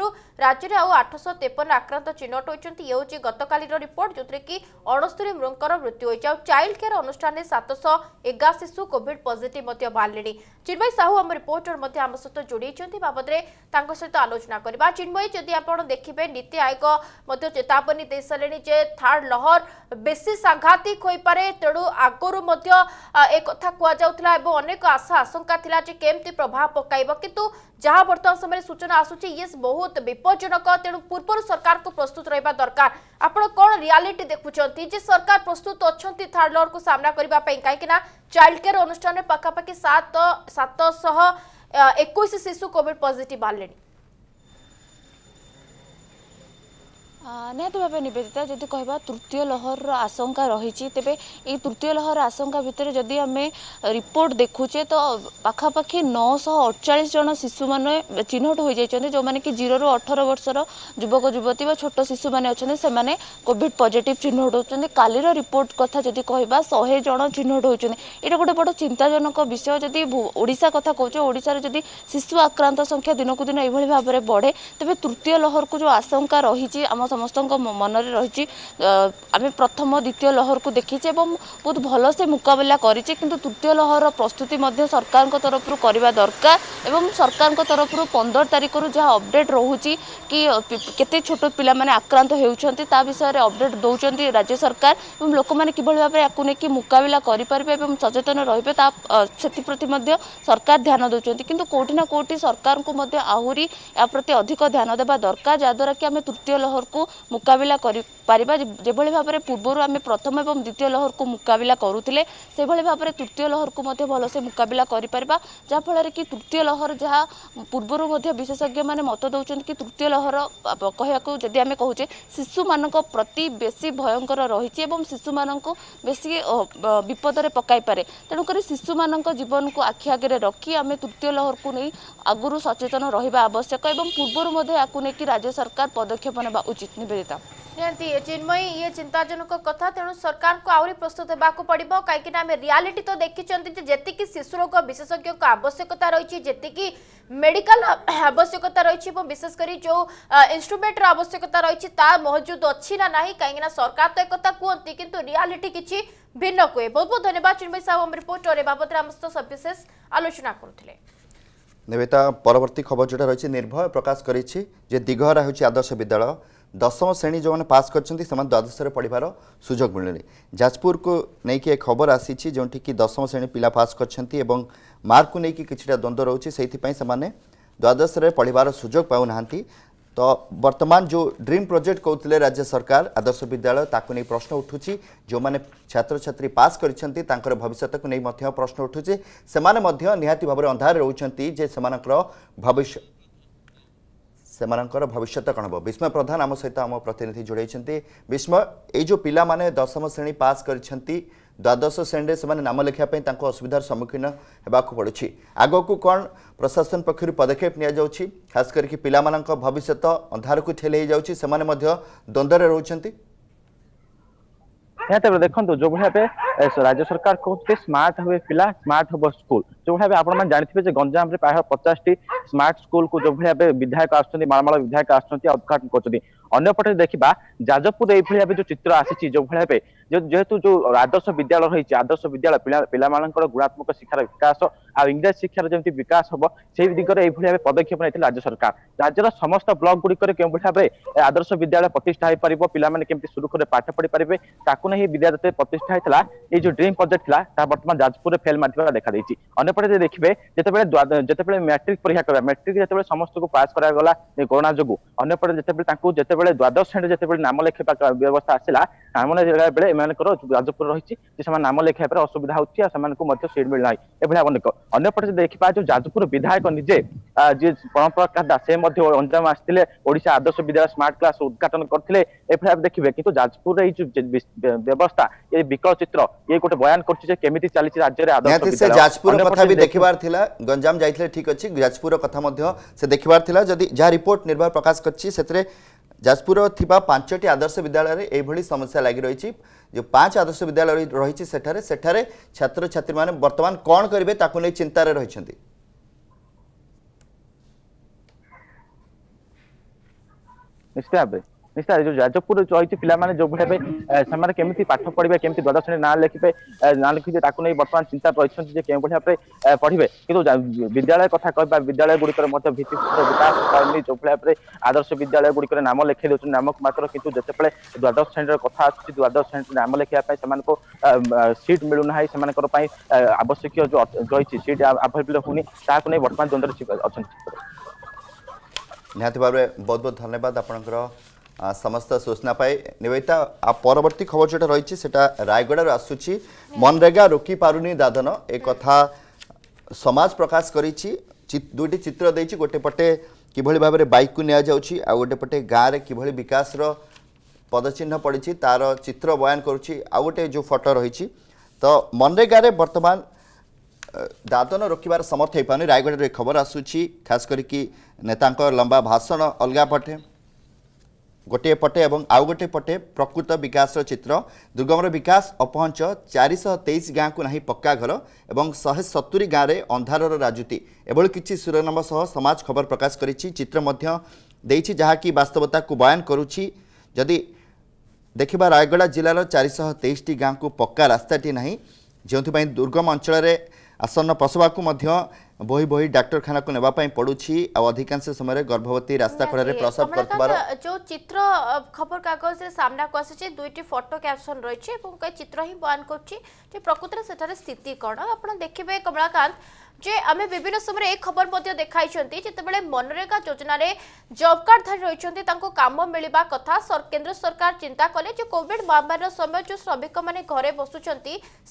Speaker 1: রাজ্যের আউ আঠশ তেপন আক্রান্ত চিহ্নট হয়েছেন ইয়ে হচ্ছে গতকালের রিপোর্ট যেতে কি অণস্তরী মৃঙ্কর মৃত্যু হয়েছে আর চাইল্ড কেয়ার অনুষ্ঠানে সাতশ এগার শিশু কোভিড পজিটিভ বাহারে চিন্ময় সাহু আমার রিপোর্টর মধ্যে আমার সহ যোড়াই বাবদে তাঙ্ক সহ আলোচনা করা চিন্ময় যদি আপনার দেখবে নীতি আয়োগ चेतावनी दे सारे जे थार्ड लहर बेसी सांघातिक हो पाए तेणु आगर एक कहला अनेक आशा आशंका था कमती प्रभाव पक कितु जहाँ बर्तमान समय सूचना आसूच ये बहुत विपज्जनक तेणु पूर्व सरकार को प्रस्तुत रहा दरकार आपड़ कौन रियालीटी देखुं सरकार प्रस्तुत अच्छा थर्ड लहर को सामना करने कहीं चाइल्ड केयर अनुषान पखापाखि सात सतश एक शिशु कोविड पजिट बाहर
Speaker 2: ନିହାତି ଭାବେ ନିବେଦିତା ଯଦି କହିବା ତୃତୀୟ ଲହରର ଆଶଙ୍କା ରହିଛି ତେବେ ଏଇ ତୃତୀୟ ଲହରର ଆଶଙ୍କା ଭିତରେ ଯଦି ଆମେ ରିପୋର୍ଟ ଦେଖୁଛେ ତ ପାଖାପାଖି ନଅଶହ ଅଡ଼ଚାଳିଶ ଜଣ ଶିଶୁମାନେ ଚିହ୍ନଟ ହୋଇଯାଇଛନ୍ତି ଯେଉଁମାନେ କି ଜିରୋରୁ ଅଠର ବର୍ଷର ଯୁବକ ଯୁବତୀ ବା ଛୋଟ ଶିଶୁମାନେ ଅଛନ୍ତି ସେମାନେ କୋଭିଡ୍ ପଜିଟିଭ୍ ଚିହ୍ନଟ ହେଉଛନ୍ତି କାଲିର ରିପୋର୍ଟ କଥା ଯଦି କହିବା ଶହେ ଜଣ ଚିହ୍ନଟ ହେଉଛନ୍ତି ଏଇଟା ଗୋଟେ ବଡ଼ ଚିନ୍ତାଜନକ ବିଷୟ ଯଦି ଓଡ଼ିଶା କଥା କହୁଛେ ଓଡ଼ିଶାରେ ଯଦି ଶିଶୁ ଆକ୍ରାନ୍ତ ସଂଖ୍ୟା ଦିନକୁ ଦିନ ଏଇଭଳି ଭାବରେ ବଢ଼େ ତେବେ ତୃତୀୟ ଲହରକୁ ଯେଉଁ ଆଶଙ୍କା ରହିଛି ଆମ ସମସ୍ତଙ୍କ ମନରେ ରହିଛି ଆମେ ପ୍ରଥମ ଦ୍ୱିତୀୟ ଲହରକୁ ଦେଖିଛେ ଏବଂ ବହୁତ ଭଲସେ ମୁକାବିଲା କରିଛେ କିନ୍ତୁ ତୃତୀୟ ଲହରର ପ୍ରସ୍ତୁତି ମଧ୍ୟ ସରକାରଙ୍କ ତରଫରୁ କରିବା ଦରକାର ଏବଂ ସରକାରଙ୍କ ତରଫରୁ ପନ୍ଦର ତାରିଖରୁ ଯାହା ଅପଡେଟ୍ ରହୁଛି କି କେତେ ଛୋଟ ପିଲାମାନେ ଆକ୍ରାନ୍ତ ହେଉଛନ୍ତି ତା ବିଷୟରେ ଅପଡେଟ୍ ଦେଉଛନ୍ତି ରାଜ୍ୟ ସରକାର ଏବଂ ଲୋକମାନେ କିଭଳି ଭାବରେ ୟାକୁ ନେଇକି ମୁକାବିଲା କରିପାରିବେ ଏବଂ ସଚେତନ ରହିବେ ତା ସେଥିପ୍ରତି ମଧ୍ୟ ସରକାର ଧ୍ୟାନ ଦେଉଛନ୍ତି କିନ୍ତୁ କେଉଁଠି ନା କେଉଁଠି ସରକାରଙ୍କୁ ମଧ୍ୟ ଆହୁରି ଏହା ପ୍ରତି ଅଧିକ ଧ୍ୟାନ ଦେବା ଦରକାର ଯାହାଦ୍ୱାରା କି ଆମେ ତୃତୀୟ ଲହରକୁ ମୁକାବିଲା পারা যেভাবে ভাবে পূর্বর আমি প্রথম এবং দ্বিতীয় লহরক মুকাবিলা করুলে সেইভাবে ভাবে তৃতীয় লহরক ভালসে মুকাবিলা করে পারা ফলে কি তৃতীয় লহর যা পূর্বর বিশেষজ্ঞ মানে মত দৌঁছেন কি তৃতীয় লহর কহবাক যদি আমি কুচে শিশু মান প্রতি বেশি ভয়ঙ্কর রয়েছে এবং শিশু মানুষ বেশি বিপদরে পকাই পারে তেমকি শিশু মান জীবনক আখি আগে রক্ষি আমি তৃতীয় লহর নিয়ে আগর সচেতন রহবা আবশ্যক এবং পূর্বর মধ্যে এখন রাজ্য সরকার পদক্ষেপ নেওয়া উচিত ନିବେଦିତା
Speaker 1: ନିହାତି ଚିନ୍ମୟୀ ଇଏ ଚିନ୍ତାଜନକ କଥା ତେଣୁ ସରକାରଙ୍କୁ ଆହୁରି ପ୍ରସ୍ତୁତ ହେବାକୁ ପଡ଼ିବ କାହିଁକିନା ଆମେ ରିଆଲିଟି ତ ଦେଖିଛନ୍ତି ଯେ ଯେତିକି ଶିଶୁ ରୋଗ ବିଶେଷଜ୍ଞଙ୍କ ଆବଶ୍ୟକତା ରହିଛି ଯେତିକି ମେଡିକାଲ ଆବଶ୍ୟକତା ରହିଛି ଏବଂ ବିଶେଷ କରି ଯେଉଁ ଇନ୍ଷ୍ଟ୍ରୁମେଣ୍ଟର ଆବଶ୍ୟକତା ରହିଛି ତା ମହଜୁଦ ଅଛି ନା ନାହିଁ କାହିଁକିନା ସରକାର ତ ଏକଥା କୁହନ୍ତି କିନ୍ତୁ ରିଆଲିଟି କିଛି ଭିନ୍ନ କୁହେ ବହୁତ ବହୁତ ଧନ୍ୟବାଦ ଚିନ୍ମୟୀ ସାହୁ ଆମ ରିପୋର୍ଟର ଏ ବାବଦରେ ଆମ ସହିତ ସବିଶେଷ ଆଲୋଚନା କରୁଥିଲେ
Speaker 3: নেবেতা পরবর্তী খবর যেটা রয়েছে নির্ভয় প্রকাশ করেছি যে দিঘহরা হচ্ছে আদর্শ বিদ্যালয় ଦଶମ ଶ୍ରେଣୀ ଯେଉଁମାନେ ପାସ୍ କରିଛନ୍ତି ସେମାନେ ଦ୍ୱାଦଶରେ ପଢ଼ିବାର ସୁଯୋଗ ମିଳୁନି ଯାଜପୁରକୁ ନେଇକି ଏ ଖବର ଆସିଛି ଯେଉଁଠିକି ଦଶମ ଶ୍ରେଣୀ ପିଲା ପାସ୍ କରିଛନ୍ତି ଏବଂ ମାର୍କକୁ ନେଇକି କିଛିଟା ଦ୍ୱନ୍ଦ୍ୱ ରହୁଛି ସେଇଥିପାଇଁ ସେମାନେ ଦ୍ୱାଦଶରେ ପଢ଼ିବାର ସୁଯୋଗ ପାଉନାହାନ୍ତି ତ ବର୍ତ୍ତମାନ ଯେଉଁ ଡ୍ରିମ୍ ପ୍ରୋଜେକ୍ଟ କହୁଥିଲେ ରାଜ୍ୟ ସରକାର ଆଦର୍ଶ ବିଦ୍ୟାଳୟ ତାକୁ ନେଇ ପ୍ରଶ୍ନ ଉଠୁଛି ଯେଉଁମାନେ ଛାତ୍ରଛାତ୍ରୀ ପାସ୍ କରିଛନ୍ତି ତାଙ୍କର ଭବିଷ୍ୟତକୁ ନେଇ ମଧ୍ୟ ପ୍ରଶ୍ନ ଉଠୁଛି ସେମାନେ ମଧ୍ୟ ନିହାତି ଭାବରେ ଅନ୍ଧାରରେ ରହୁଛନ୍ତି ଯେ ସେମାନଙ୍କର ଭବିଷ୍ୟ ସେମାନଙ୍କର ଭବିଷ୍ୟତ କ'ଣ ହେବ ବିସ୍ମୟ ପ୍ରଧାନ ଆମ ସହିତ ଆମ ପ୍ରତିନିଧି ଯୋଡ଼ାଇଛନ୍ତି ବିସ୍ମୟ ଏଇ ଯେଉଁ ପିଲାମାନେ ଦଶମ ଶ୍ରେଣୀ ପାସ୍ କରିଛନ୍ତି ଦ୍ୱାଦଶ ଶ୍ରେଣୀରେ ସେମାନେ ନାମ ଲେଖିବା ପାଇଁ ତାଙ୍କୁ ଅସୁବିଧାର ସମ୍ମୁଖୀନ ହେବାକୁ ପଡ଼ୁଛି ଆଗକୁ କ'ଣ ପ୍ରଶାସନ ପକ୍ଷରୁ ପଦକ୍ଷେପ ନିଆଯାଉଛି ଖାସ୍ କରିକି ପିଲାମାନଙ୍କ ଭବିଷ୍ୟତ ଅନ୍ଧାରକୁ ଠେଲେଇ ଯାଉଛି ସେମାନେ ମଧ୍ୟ ଦ୍ୱନ୍ଦ୍ୱରେ ରହୁଛନ୍ତି ନିହାତି ଭାବେ ଦେଖନ୍ତୁ ଯୋଉ ଭଳି ଭାବେ ରାଜ୍ୟ ସରକାର କହୁଛନ୍ତି ସ୍ମାର୍ଟ ହେବେ ପିଲା ସ୍ମାର୍ଟ ହେବ ସ୍କୁଲ ଯୋଉ ଭାବେ
Speaker 6: ଆପଣମାନେ ଜାଣିଥିବେ ଯେ ଗଞ୍ଜାମରେ ପ୍ରାୟ ପଚାଶଟି ସ୍ମାର୍ଟ ସ୍କୁଲକୁ ଯୋଉ ଭାବେ ବିଧାୟକ ଆସୁଛନ୍ତି ମାଳମାଳ ବିଧାୟକ ଆସୁଛନ୍ତି ଉଦ୍ଘାଟନ କରୁଛନ୍ତି ଅନ୍ୟପଟେ ଦେଖିବା ଯାଜପୁର ଏଇଭଳି ଭାବେ ଯୋଉ ଚିତ୍ର ଆସିଛି ଯୋଉ ଭାବେ ଯେହେତୁ ଯୋଉ ଆଦର୍ଶ ବିଦ୍ୟାଳୟ ରହିଛି ଆଦର୍ଶ ବିଦ୍ୟାଳୟ ପିଲା ପିଲାମାନଙ୍କର ଗୁଣାତ୍ମକ ଶିକ୍ଷାର ବିକାଶ ଆଉ ଇଂରାଜୀ ଶିକ୍ଷାର ଯେମିତି ବିକାଶ ହବ ସେଇ ଦିଗରେ ଏଇଭଳି ଭାବେ ପଦକ୍ଷେପ ନେଇଥିଲେ ରାଜ୍ୟ ସରକାର ରାଜ୍ୟର ସମସ୍ତ ବ୍ଲକ ଗୁଡିକରେ କେଉଁଭଳି ଭାବେ ଆଦର୍ଶ ବିଦ୍ୟାଳୟ ପ୍ରତିଷ୍ଠା ହେଇପାରିବ ପିଲାମାନେ କେମିତି ସୁରୁଖୁରୁରେ ପାଠ ପଢିପାରିବେ ତାକୁ ନେଇ ବିଦ୍ୟା ଯେତେବେଳେ ପ୍ରତିଷ୍ଠା ହେଇଥିଲା ଏଇ ଯୋଉ ଡ୍ରିମ୍ ପ୍ରୋଜେକ୍ଟ ଥିଲା ତାହା ବର୍ତ୍ତମାନ ଯାଜପୁରରେ ଫେଲ୍ ମାରିଥିବା ଦେଖାଦେଇଛି ଅନ୍ୟପଟେ ଯଦି ଦେଖିବେ ଯେତେବେଳେ ଯେତେବେଳେ ମ୍ୟାଟ୍ରିକ ପରୀକ୍ଷା କରିବା ମ୍ୟାଟ୍ରିକ ଯେତେବେଳେ ସମସ୍ତଙ୍କୁ ପାସ୍ କରାଗଲା କରୋନା ଯୋଗୁଁ ଅନ୍ୟପଟେ ଯେତେବେଳେ ତାଙ୍କୁ ଯେତେବେଳେ ଦ୍ୱାଦଶ ଶ୍ରେଣୀରେ ଯେତେବେଳେ ନାମ ଲେଖିବା ବ୍ୟବସ୍ଥା ଆସିଲା ନାମ ବେଳେ ସେମାନଙ୍କର ଯାଜପୁର ରହିଛି ଯେ ସେମାନେ ନାମ ଲେଖାଇବା ପରେ ଅସୁବିଧା ହେଉଛି ଆଉ ସେମାନଙ୍କୁ ମଧ୍ୟ ସିଟ୍ ମିଳିନାହିଁ ଏଭଳି ଅନେକ ଅନ୍ୟପଟେ ଦେଖିବା ଯେଉଁ ଯାଜପୁର ବିଧାୟକ ନିଜେ ଯିଏ ପରମ୍ପରା ଦାସ ସେ ମଧ୍ୟ ଗଞ୍ଜାମ ଆସିଥିଲେ ଓଡ଼ିଶା ଆଦର୍ଶ ବିଦ୍ୟାଳୟ ସ୍ମାର୍ଟ କ୍ଲାସ ଉଦ୍ଘାଟନ କରିଥିଲେ ଏଭଳି ଭାବେ ଦେଖିବେ କିନ୍ତୁ ଯାଜପୁରରେ ଏଇ ଯୋଉ ବ୍ୟବସ୍ଥା ଏ ବିକଳ ଚିତ୍ର ଇଏ ଗୋଟେ ବୟାନ କରୁଛି ଯେ କେମିତି ଚାଲିଛି ରାଜ୍ୟରେ ଆଦର୍ଶ ଯାଜପୁର କଥା ବି ଦେଖିବାର
Speaker 3: ଥିଲା ଗଞ୍ଜାମ ଯାଇଥିଲେ ଠିକ ଅଛି ଯାଜପୁରର କଥା ମଧ୍ୟ ସେ ଦେଖିବାର ଥିଲା ଯଦି ଯାହା ରିପୋର୍ଟ ନିର୍ଭର ପ୍ରକାଶ କରିଛି ସେଥିରେ ଯାଜପୁର ଥିବା ପାଞ୍ଚଟି ଆଦର୍ଶ ବିଦ୍ୟାଳୟରେ ଏଇଭଳି ସମସ୍ୟା ଲାଗି ରହିଛି ଯେଉଁ ପାଞ୍ଚ ଆଦର୍ଶ ବିଦ୍ୟାଳୟ ରହିଛି ସେଠାରେ ସେଠାରେ ଛାତ୍ରଛାତ୍ରୀମାନେ ବର୍ତ୍ତମାନ କ'ଣ କରିବେ ତାକୁ ନେଇ ଚିନ୍ତାରେ ରହିଛନ୍ତି
Speaker 6: ନିଶ୍ଚିତ ଭାବେ ନିଶ୍ଚୟ ଯୋଉ ଯାଜପୁର ରହିଛି ପିଲାମାନେ ଯୋଉଭଳିଆ ଭାବେ ସେମାନେ କେମିତି ପାଠ ପଢିବେ କେମିତି ଦ୍ୱାଦଶ ଶ୍ରେଣୀ ନାଁ ଲେଖିବେ ନାଁ ଲେଖିବେ ତାକୁ ନେଇ ବର୍ତ୍ତମାନ ଚିନ୍ତା କରିଛନ୍ତି ଯେ କେଉଁଭଳି ଭାବେ ପଢିବେ କିନ୍ତୁ ବିଦ୍ୟାଳୟ କଥା କହିବା ବିଦ୍ୟାଳୟ ଗୁଡ଼ିକରେ ମଧ୍ୟ ଭିତ୍ତିଭୂମିର ବିକାଶ ପାଉନି ଯୋଉଭଳି ଭାବରେ ଆଦର୍ଶ ବିଦ୍ୟାଳୟ ଗୁଡ଼ିକରେ ନାମ ଲେଖାଇ ଦେଉଛନ୍ତି ନାମକୁ ମାତ୍ର କିନ୍ତୁ ଯେତେବେଳେ ଦ୍ୱାଦଶ ଶ୍ରେଣୀର କଥା ଆସୁଛି ଦ୍ୱାଦଶ ଶ୍ରେଣୀରେ ନାମ ଲେଖିବା ପାଇଁ ସେମାନଙ୍କୁ ସିଟ୍ ମିଳୁନାହିଁ ସେମାନଙ୍କର ପାଇଁ ଆବଶ୍ୟକୀୟ ଯୋଉ ରହିଛି ସିଟ୍ ଆଭେଲେବଲ୍ ହେଉନି ତାହାକୁ ନେଇ ବର୍ତ୍ତମାନ ଦ୍ୱନ୍ଦ୍ୱରେ ଅଛନ୍ତି
Speaker 3: ନିହାତି ଭାବେ ବହୁତ ବହୁତ ଧନ୍ୟବାଦ ଆପଣଙ୍କର সমস্ত সূচনা পাই নিবেদিতা আ পরবর্তী খবর যেটা রয়েছে সেটা রায়গড়ার আসুচি মনরেগা রোকি পারুনি দাদন এ কথা সমাজ প্রকাশ করেছি দুইটি চিত্র দিয়েছি গোটে পটে কিভাবে ভাবে বাইকু নিয়ে যাচ্ছি আর গোটে পটে গাঁরে কিভাবে বিকাশর পদচিহ্ন পড়েছি তার চিত্র বয়ান করছি আউ গোটে যে ফটো রয়েছে তো মনরেগারে বর্তমান ଦାଦନ ରୋକିବାର ସମର୍ଥ ହୋଇପାରୁନି ରାୟଗଡ଼ାରୁ ଏ ଖବର ଆସୁଛି ଖାସ୍ କରିକି ନେତାଙ୍କ ଲମ୍ବା ଭାଷଣ ଅଲଗା ପଟେ ଗୋଟିଏ ପଟେ ଏବଂ ଆଉ ଗୋଟିଏ ପଟେ ପ୍ରକୃତ ବିକାଶର ଚିତ୍ର ଦୁର୍ଗମର ବିକାଶ ଅପହଞ୍ଚ ଚାରିଶହ ତେଇଶ ଗାଁକୁ ନାହିଁ ପକ୍କା ଘର ଏବଂ ଶହେ ସତୁରି ଗାଁରେ ଅନ୍ଧାରର ରାଜୁତି ଏଭଳି କିଛି ଶିରୋନାମ ସହ ସମାଜ ଖବର ପ୍ରକାଶ କରିଛି ଚିତ୍ର ମଧ୍ୟ ଦେଇଛି ଯାହାକି ବାସ୍ତବତାକୁ ବୟାନ କରୁଛି ଯଦି ଦେଖିବା ରାୟଗଡ଼ା ଜିଲ୍ଲାର ଚାରିଶହ ତେଇଶଟି ଗାଁକୁ ପକ୍କା ରାସ୍ତାଟି ନାହିଁ ଯେଉଁଥିପାଇଁ ଦୁର୍ଗମ ଅଞ୍ଚଳରେ ଆସନ୍ନ ପଶବାକୁ ମଧ୍ୟ বহি বহি ডাক্তারখানাকু নেওয়া পড়ুছি আধিকাংশ সময় গর্ভবতী রাস্তা খড়ে প্রসব করবার
Speaker 1: যে চিত্র খবর কাগজে সামনাকু আসছে দুইটি ফটো ক্যাপশন রয়েছে এবং চিত্র হি বয়ান করছি যে প্রকৃতরে সেটার স্থিতি কোণ আপনার দেখবে কমলাকান্ত যে আমি বিভিন্ন সময় এ খবর দেখাই যেতবে মনরেগা যোজনার জব কার্ডধারী রয়েছেন তাঁর কাম মিলবা কথা কেন্দ্র সরকার চিন্তা কলে যে কোভিড মহামারীর সময় যে শ্রমিক মানে ঘরে বসুচার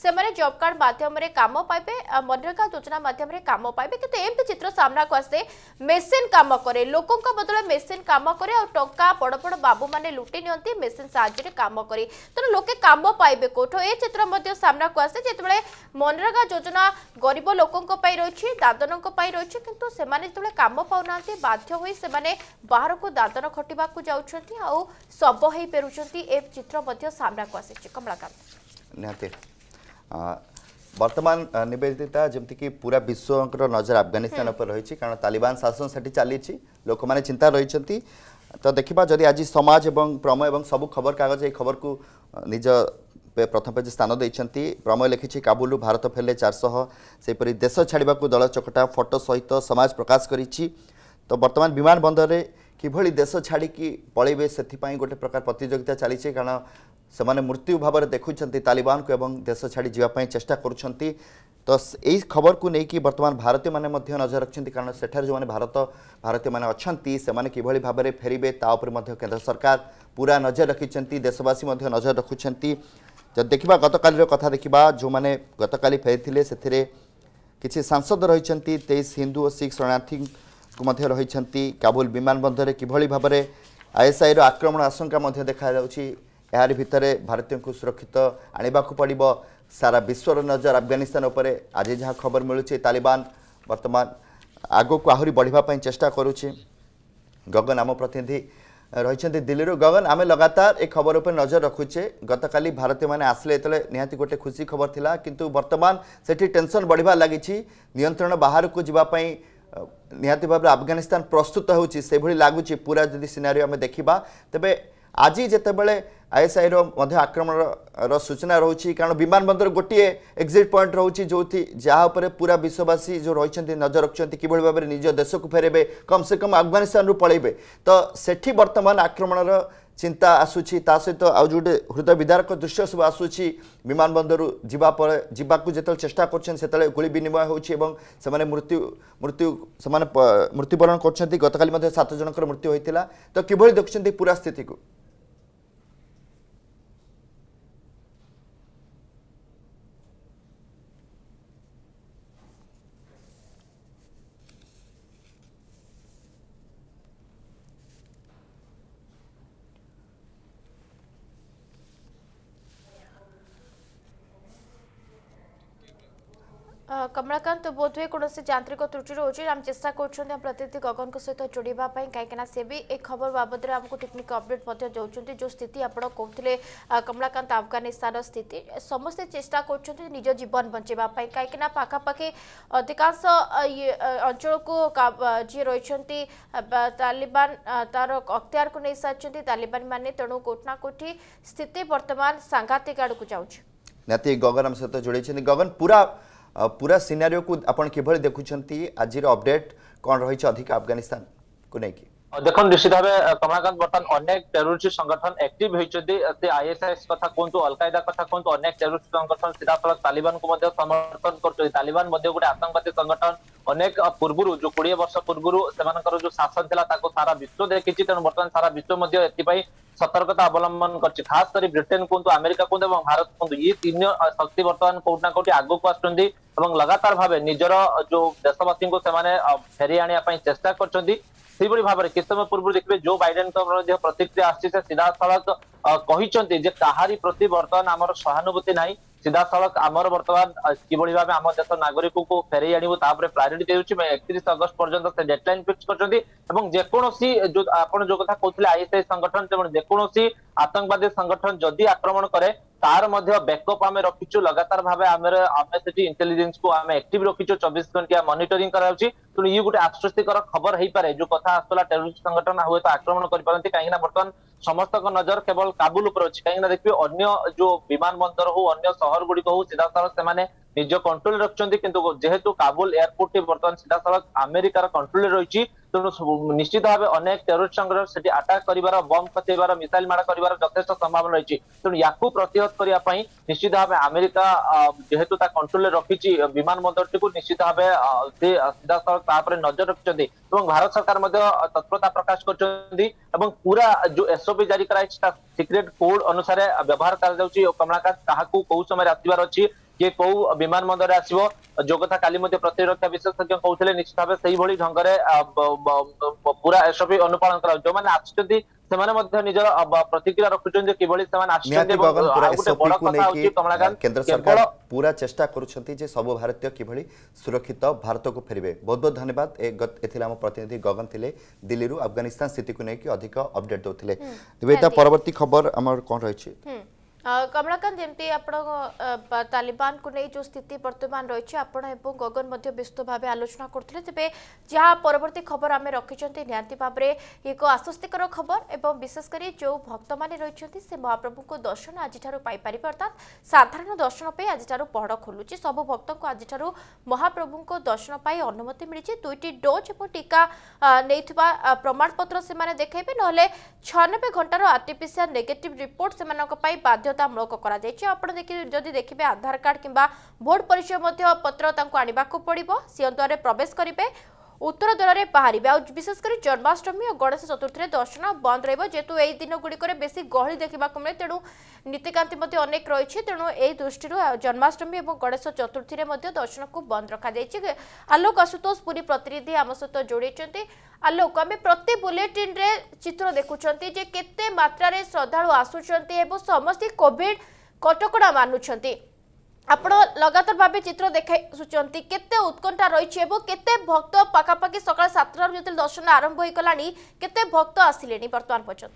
Speaker 1: সেমানে জব কার্ড মাধ্যমে কাম পাইবে মনরেগা যোজনা মাধ্যমে কাম পাইবে কিন্তু এমতি চিত্র সামনাকু আসে মেসিন কাম করে লোক বদলে মেসিন কাম করে টঙ্কা বড় বড় বাবু মানে লুটি নিয়ন্তি মেসিন সাহায্যে কাম করে তেমন লোকে কাম পাইবে কোঠ এ চিত্র সামনাকু আসে যেতবে মনরেগা যোজনা গরিব লোক রয়েছে দাদনক রয়েছে কিন্তু সেমানে যেতবে কাম পাওনা বাধ্য হয়ে সেমানে বাহারক দাদন খটিবা যাচ্ছেন আব হয়ে পেরুচার এ চিত্র সামনাকু আসিছে কমলাকান্ত
Speaker 3: ନିହାତି ବର୍ତ୍ତମାନ ନିବେଦିତା ଯେମିତିକି ପୁରା ବିଶ୍ୱଙ୍କର ନଜର ଆଫଗାନିସ୍ତାନ ଉପରେ ରହିଛି କାରଣ ତାଲିବାନ ଶାସନ ସେଠି ଚାଲିଛି ଲୋକମାନେ ଚିନ୍ତା ରହିଛନ୍ତି ତ ଦେଖିବା ଯଦି ଆଜି ସମାଜ ଏବଂ ପ୍ରମ ଏବଂ ସବୁ ଖବରକାଗଜ ଏହି ଖବରକୁ ନିଜ ପ୍ରଥମ ପେଜ୍ ସ୍ଥାନ ଦେଇଛନ୍ତି ପ୍ରମେୟ ଲେଖିଛି କାବୁଲରୁ ଭାରତ ଫେରିଲେ ଚାରିଶହ ସେହିପରି ଦେଶ ଛାଡ଼ିବାକୁ ଦଳ ଚକଟା ଫଟୋ ସହିତ ସମାଜ ପ୍ରକାଶ କରିଛି ତ ବର୍ତ୍ତମାନ ବିମାନ ବନ୍ଦରରେ କିଭଳି ଦେଶ ଛାଡ଼ିକି ପଳେଇବେ ସେଥିପାଇଁ ଗୋଟେ ପ୍ରକାର ପ୍ରତିଯୋଗିତା ଚାଲିଛି କାରଣ ସେମାନେ ମୃତ୍ୟୁ ଭାବରେ ଦେଖୁଛନ୍ତି ତାଲିବାନକୁ ଏବଂ ଦେଶ ଛାଡ଼ି ଯିବା ପାଇଁ ଚେଷ୍ଟା କରୁଛନ୍ତି ତ ଏଇ ଖବରକୁ ନେଇକି ବର୍ତ୍ତମାନ ଭାରତୀୟମାନେ ମଧ୍ୟ ନଜର ରଖିଛନ୍ତି କାରଣ ସେଠାରେ ଯେଉଁମାନେ ଭାରତ ଭାରତୀୟମାନେ ଅଛନ୍ତି ସେମାନେ କିଭଳି ଭାବରେ ଫେରିବେ ତା ଉପରେ ମଧ୍ୟ କେନ୍ଦ୍ର ସରକାର ପୁରା ନଜର ରଖିଛନ୍ତି ଦେଶବାସୀ ମଧ୍ୟ ନଜର ରଖୁଛନ୍ତି ଯଦି ଦେଖିବା ଗତକାଲିର କଥା ଦେଖିବା ଯେଉଁମାନେ ଗତକାଲି ଫେରିଥିଲେ ସେଥିରେ କିଛି ସାଂସଦ ରହିଛନ୍ତି ତେଇଶ ହିନ୍ଦୁ ଓ ଶିଖ୍ ଶରଣାର୍ଥୀଙ୍କୁ ମଧ୍ୟ ରହିଛନ୍ତି କାବୁଲ ବିମାନ ବନ୍ଦରରେ କିଭଳି ଭାବରେ ଆଇଏସ୍ଆଇର ଆକ୍ରମଣ ଆଶଙ୍କା ମଧ୍ୟ ଦେଖାଯାଉଛି ଏହାରି ଭିତରେ ଭାରତୀୟଙ୍କୁ ସୁରକ୍ଷିତ ଆଣିବାକୁ ପଡ଼ିବ ସାରା ବିଶ୍ୱର ନଜର ଆଫଗାନିସ୍ତାନ ଉପରେ ଆଜି ଯାହା ଖବର ମିଳୁଛି ତାଲିବାନ ବର୍ତ୍ତମାନ ଆଗକୁ ଆହୁରି ବଢ଼ିବା ପାଇଁ ଚେଷ୍ଟା କରୁଛି ଗଗନ ଆମ ପ୍ରତିନିଧି ରହିଛନ୍ତି ଦିଲ୍ଲୀରୁ ଗଗନ ଆମେ ଲଗାତାର ଏ ଖବର ଉପରେ ନଜର ରଖୁଛେ ଗତକାଲି ଭାରତୀୟମାନେ ଆସିଲେ ଯେତେବେଳେ ନିହାତି ଗୋଟେ ଖୁସି ଖବର ଥିଲା କିନ୍ତୁ ବର୍ତ୍ତମାନ ସେଠି ଟେନସନ୍ ବଢ଼ିବା ଲାଗିଛି ନିୟନ୍ତ୍ରଣ ବାହାରକୁ ଯିବା ପାଇଁ ନିହାତି ଭାବରେ ଆଫଗାନିସ୍ତାନ ପ୍ରସ୍ତୁତ ହେଉଛି ସେଭଳି ଲାଗୁଛି ପୁରା ଯଦି ସିନାରିଓ ଆମେ ଦେଖିବା ତେବେ আজি যেতবে আইএসআইর মধ্যে আক্রমণর সূচনা রয়েছে কারণ বিমানবন্দর গোটিয়ে এক্সিট পয়েন্ট রয়েছে যে যা উপরে পুরা বিশ্ববাসী যে রয়েছেন নজর রাখছেন কিভাবে ভাবে নিজ দেশক ফেরবে কমসে কম আফগানিস্তানু পলাইবে তো সেটি বর্তমান আক্রমণর চিন্তা আসুচি তা সহিত আউ যে হৃদয় বিদারক দৃশ্য সব আসুচি বিমানবন্দর যা পরে যা যেত চেষ্টা করছেন সেতবে গুলি বিনিময় হচ্ছে এবং সে মৃত্যু মৃত্যু সে মৃত্যুবরণ করছেন গতকাল সাত জনকর মৃত্যু হয়েছিল তো কিভাবে দেখছেন পুরা স্থিতিকে
Speaker 1: କମଳାକାନ୍ତ ବୋଧହୁଏ କୌଣସି ଯାନ୍ତ୍ରିକ ତ୍ରୁଟି ରହୁଛି ଆମେ ଚେଷ୍ଟା କରୁଛନ୍ତି ଆମ ପ୍ରତିନିଧି ଗଗନଙ୍କ ସହିତ ଯୋଡ଼ିବା ପାଇଁ କାହିଁକିନା ସେ ବି ଏ ଖବର ବାବଦରେ ଆମକୁ ଟେକ୍ନିକ୍ ଅପଡେଟ୍ ମଧ୍ୟ ଦେଉଛନ୍ତି ଯେଉଁ ସ୍ଥିତି ଆପଣ କହୁଥିଲେ କମଳାକାନ୍ତ ଆଫଗାନିସ୍ତାନର ସ୍ଥିତି ସମସ୍ତେ ଚେଷ୍ଟା କରୁଛନ୍ତି ନିଜ ଜୀବନ ବଞ୍ଚାଇବା ପାଇଁ କାହିଁକିନା ପାଖାପାଖି ଅଧିକାଂଶ ଅଞ୍ଚଳକୁ ଯିଏ ରହିଛନ୍ତି ତାଲିବାନ ତାର ଅକ୍ତିଆରକୁ ନେଇସାରିଛନ୍ତି ତାଲିବାନମାନେ ତେଣୁ କୋଠି ନା କୋଠି ସ୍ଥିତି ବର୍ତ୍ତମାନ ସାଂଘାତିକ ଆଡ଼କୁ
Speaker 3: ଯାଉଛି ନାତି ଗଗନ ଆମ ସହିତ ଯୋଡ଼ିଛନ୍ତି ଗଗନ ପୁରା पूरा सिनारियो को आपण किभଳି ଦେଖୁଛନ୍ତି ଆଜିର ଅପଡେଟ୍ କ'ଣ ରହିଛି ଅଧିକ ଆଫଗାନିସ୍ତାନକୁ ନେଇକି দেখুন নিশ্চিত ভাবে
Speaker 7: কমলাকান্ত বর্তমান অনেক টেরোরিস্ট সংগঠন একটিভ হয়েছে সে আইএসআইএস কথা কুহতু অলকায়দা কথা কুহতু অনেক টেরোরিস্ট সংগঠন সিধাসলখ তালিবান কু মধ্যে সমর্থন করছে তালিবান মধ্যে গোটে আতঙ্কবাদী সংগঠন অনেক পূর্বরু যে কোড়িয়ে বর্ষ পূর্বরু সেমানকর যে শাসন লা তাকে সারা বিশ্ব দেখিছি তেমন বর্তমান সারা বিশ্ব মধ্যে এথিপাই সতর্কতা অবলম্বন করছে খাস করে ব্রিটেন কুহতু আমেরিকা কুহতু এবং ভারত কুহতু এই তিন শক্তি বর্তমান কোটি না কোটি আগুক আসছেন এবং ଲଗାତାର ଭାବେ ନିଜର ଯୋଉ ଦେଶବାସୀଙ୍କୁ ସେମାନେ ଫେରି ଆଣିବା ପାଇଁ ଚେଷ୍ଟା କରିଛନ୍ତି ସେହିଭଳି ଭାବରେ କିଛି ସମୟ ପୂର୍ବରୁ ଦେଖିବେ ଜୋ ବାଇଡେନଙ୍କର ମଧ୍ୟ ପ୍ରତିକ୍ରିୟା ଆସିଛି ସେ ସିଧାସଳଖ କହିଛନ୍ତି ଯେ କାହାରି ପ୍ରତି ବର୍ତ୍ତମାନ ଆମର ସହାନୁଭୂତି ନାହିଁ ସିଧାସଳଖ ଆମର ବର୍ତ୍ତମାନ କିଭଳି ଭାବେ ଆମ ଦେଶ ନାଗରିକଙ୍କୁ ଫେରେଇ ଆଣିବୁ ତାପରେ ପ୍ରାୟୋରିଟି ଦେଉଛି ଏକତିରିଶ ଅଗଷ୍ଟ ପର୍ଯ୍ୟନ୍ତ ସେ ଡେଡ୍ଲାଇନ୍ ଫିକ୍ସ କରିଛନ୍ତି ଏବଂ ଯେକୌଣସି ଆପଣ ଯୋଉ କଥା କହୁଥିଲେ ଆଇଏସ୍ଆଇ ସଂଗଠନ ତେଣୁ ଯେକୌଣସି ଆତଙ୍କବାଦୀ ସଂଗଠନ ଯଦି ଆକ୍ରମଣ କରେ ତାର ମଧ୍ୟ ବ୍ୟାକଅପ୍ ଆମେ ରଖିଛୁ ଲଗାତାର ଭାବେ ଆମର ଆମେ ସେଠି ଇଣ୍ଟେଲିଜେନ୍ସକୁ ଆମେ ଆକ୍ଟିଭ ରଖିଛୁ ଚବିଶ ଘଣ୍ଟିଆ ମନିଟରିଂ କରାଯାଉଛି ତେଣୁ ଇଏ ଗୋଟେ ଆଶ୍ୱସ୍ତିକର ଖବର ହେଇପାରେ ଯୋଉ କଥା ଆସୁଥିଲା ଟେରୋରିଷ୍ଟ ସଂଗଠନ ହୁଏତ ଆକ୍ରମଣ କରିପାରନ୍ତି କାହିଁକି ନା ବର୍ତ୍ତମାନ ସମସ୍ତଙ୍କ ନଜର କେବଳ କାବୁଲ ଉପରେ ଅଛି କାହିଁକି ନା ଦେଖିବେ ଅନ୍ୟ ଯୋଉ ବିମାନ ବନ୍ଦର ହଉ ଅନ୍ୟ ସହର ଗୁଡିକ ହଉ ସିଧାସଳଖ ସେମାନେ ନିଜ କଣ୍ଟ୍ରୋଲ ରଖିଛନ୍ତି କିନ୍ତୁ ଯେହେତୁ କାବୁଲ ଏୟାରପୋର୍ଟଟି ବର୍ତ୍ତମାନ ସିଧାସଳଖ ଆମେରିକାର କଣ୍ଟ୍ରୋଲରେ ରହିଛି ତେଣୁ ନିଶ୍ଚିତ ଭାବେ ଅନେକ ଟେରୋରିଷ୍ଟ ସଂଗ୍ରହ ସେଠି ଆଟାକ୍ କରିବାର ବମ୍ବ ପକେଇବାର ମିସାଇଲ ମାଡ଼ କରିବାର ଯଥେଷ୍ଟ ସମ୍ଭାବନା ରହିଛି ତେଣୁ ୟାକୁ ପ୍ରତିହତ କରିବା ପାଇଁ ନିଶ୍ଚିତ ଭାବେ ଆମେରିକା ଯେହେତୁ ତା କଣ୍ଟ୍ରୋଲରେ ରଖିଛି ବିମାନ ବନ୍ଦରଟିକୁ ନିଶ୍ଚିତ ଭାବେ ସେ ସିଧାସଳଖ ତା ଉପରେ ନଜର ରଖିଛନ୍ତି ଏବଂ ଭାରତ ସରକାର ମଧ୍ୟ ତତ୍ପରତା ପ୍ରକାଶ କରିଛନ୍ତି ଏବଂ ପୁରା ଯୋଉ ଏସଓପି ଜାରି କରାଯାଇଛି ତା ସିକ୍ରେଟ କୋଡ ଅନୁସାରେ ବ୍ୟବହାର କରାଯାଉଛି କମଳାକାନ୍ତ କାହାକୁ କୋଉ ସମୟରେ ଆସିବାର ଅଛି କିଏ କୋଉ ବିମାନ ବନ୍ଦରରେ ଆସିବ ଯୋଉ କଥା କାଲି ମଧ୍ୟ ପ୍ରତିରକ୍ଷା ବିଶେଷଜ୍ଞ କହୁଥିଲେ ନିଶ୍ଚିତ ଭାବେ ସେଇଭଳି ଢଙ୍ଗରେ ପୁରା ଏସବୁ ଅନୁପାଳନ କରାଯାଉଛି ଯୋଉମାନେ ଆସୁଛନ୍ତି ସେମାନେ ମଧ୍ୟ ନିଜର ପ୍ରତିକ୍ରିୟା ରଖୁଛନ୍ତି ଯେ କିଭଳି ସେମାନେ ଆସୁଛନ୍ତି କେନ୍ଦ୍ର ସରକାର
Speaker 3: ପୁରା ଚେଷ୍ଟା କରୁଛନ୍ତି ଯେ ସବୁ ଭାରତୀୟ କିଭଳି ସୁରକ୍ଷିତ ଭାରତକୁ ଫେରିବେ ବହୁତ ବହୁତ ଧନ୍ୟବାଦ ଏଥିଲେ ଆମ ପ୍ରତିନିଧି ଗଗନ ଥିଲେ ଦିଲ୍ଲୀରୁ ଆଫଗାନିସ୍ତାନ ସ୍ଥିତିକୁ ନେଇକି ଅଧିକ ଅପଡେଟ୍ ଦେଉଥିଲେ ଏବେ ତା ପରବର୍ତ୍ତୀ ଖବର ଆମର କ'ଣ ରହିଛି
Speaker 1: কমলাকান্ত যেমি আপনার তালিবানকে নিয়ে যে স্থিতি বর্তমান রয়েছে আপনার এবং গগন মধ্য বিস্তৃত ভাবে আলোচনা করলে তবে যা পরবর্তী খবর আমি রাখিছেন নিহতি ভাবে এক আশ্বস্তিকর খবর এবং বিশেষ করে যে ভক্ত মানে রয়েছেন সে মহাপ্রভু দর্শন আজিঠার পাইপার অর্থাৎ সাধারণ দর্শন পাই আজিঠার পহড় খোলুছে সবু ভক্ত আজিঠার মহাপ্রভু দর্শন পাই অনুমতি মিছে দুইটি ডোজ এবং টিকা নেই প্রমাণপত্র সে দেখাইবে নহলে ছয়ানবে ঘণ্টার আর্টিফিসিয়াল নেগেটিভ রিপোর্ট সে বাধ্য ବାଧ୍ୟତାମୂଳକ କରାଯାଇଛି ଆପଣ ଯଦି ଦେଖିବେ ଆଧାର କାର୍ଡ କିମ୍ବା ଭୋଟ ପରିଚୟ ମଧ୍ୟ ପତ୍ର ତାଙ୍କୁ ଆଣିବାକୁ ପଡିବ ସିଅନ୍ଦୁଆରେ ପ୍ରବେଶ କରିବେ উত্তর দোলরে বাহারে আশেষ করে জন্মাষ্টমী ও গণেশ চতুর্থী দর্শন বন্ধ রহব যেহেতু এই দিনগুড়ি বেশি গহলি দেখা মিলে তেমন নীতিকান্তি অনেক রয়েছে তেমন এই দৃষ্টি জন্মাষ্টমী এবং গণেশ চতুর্থী দর্শনক বন্ধ রখাযাই আলোক আশুতোষ পুরী প্রতিনিধি আম সহ যোড়াই আলোক আমি প্রতি বুলেটিন চিত্র দেখুম যে কেতে মাত্রার শ্রদ্ধাড়ু আসুচার এবং সমস্ত কোভিড কটকণা মানুষ ଆପଣ ଲଗାତାର ଭାବେ ଚିତ୍ର ଦେଖାଇସୁଛନ୍ତି କେତେ ଉତ୍କଣ୍ଠା ରହିଛି ଏବଂ କେତେ ଭକ୍ତ ପାଖାପାଖି ସକାଳ ସାତଟାରୁ ଯେତେବେଳେ ଦର୍ଶନ ଆରମ୍ଭ ହୋଇଗଲାଣି କେତେ ଭକ୍ତ ଆସିଲେଣି ବର୍ତ୍ତମାନ ପର୍ଯ୍ୟନ୍ତ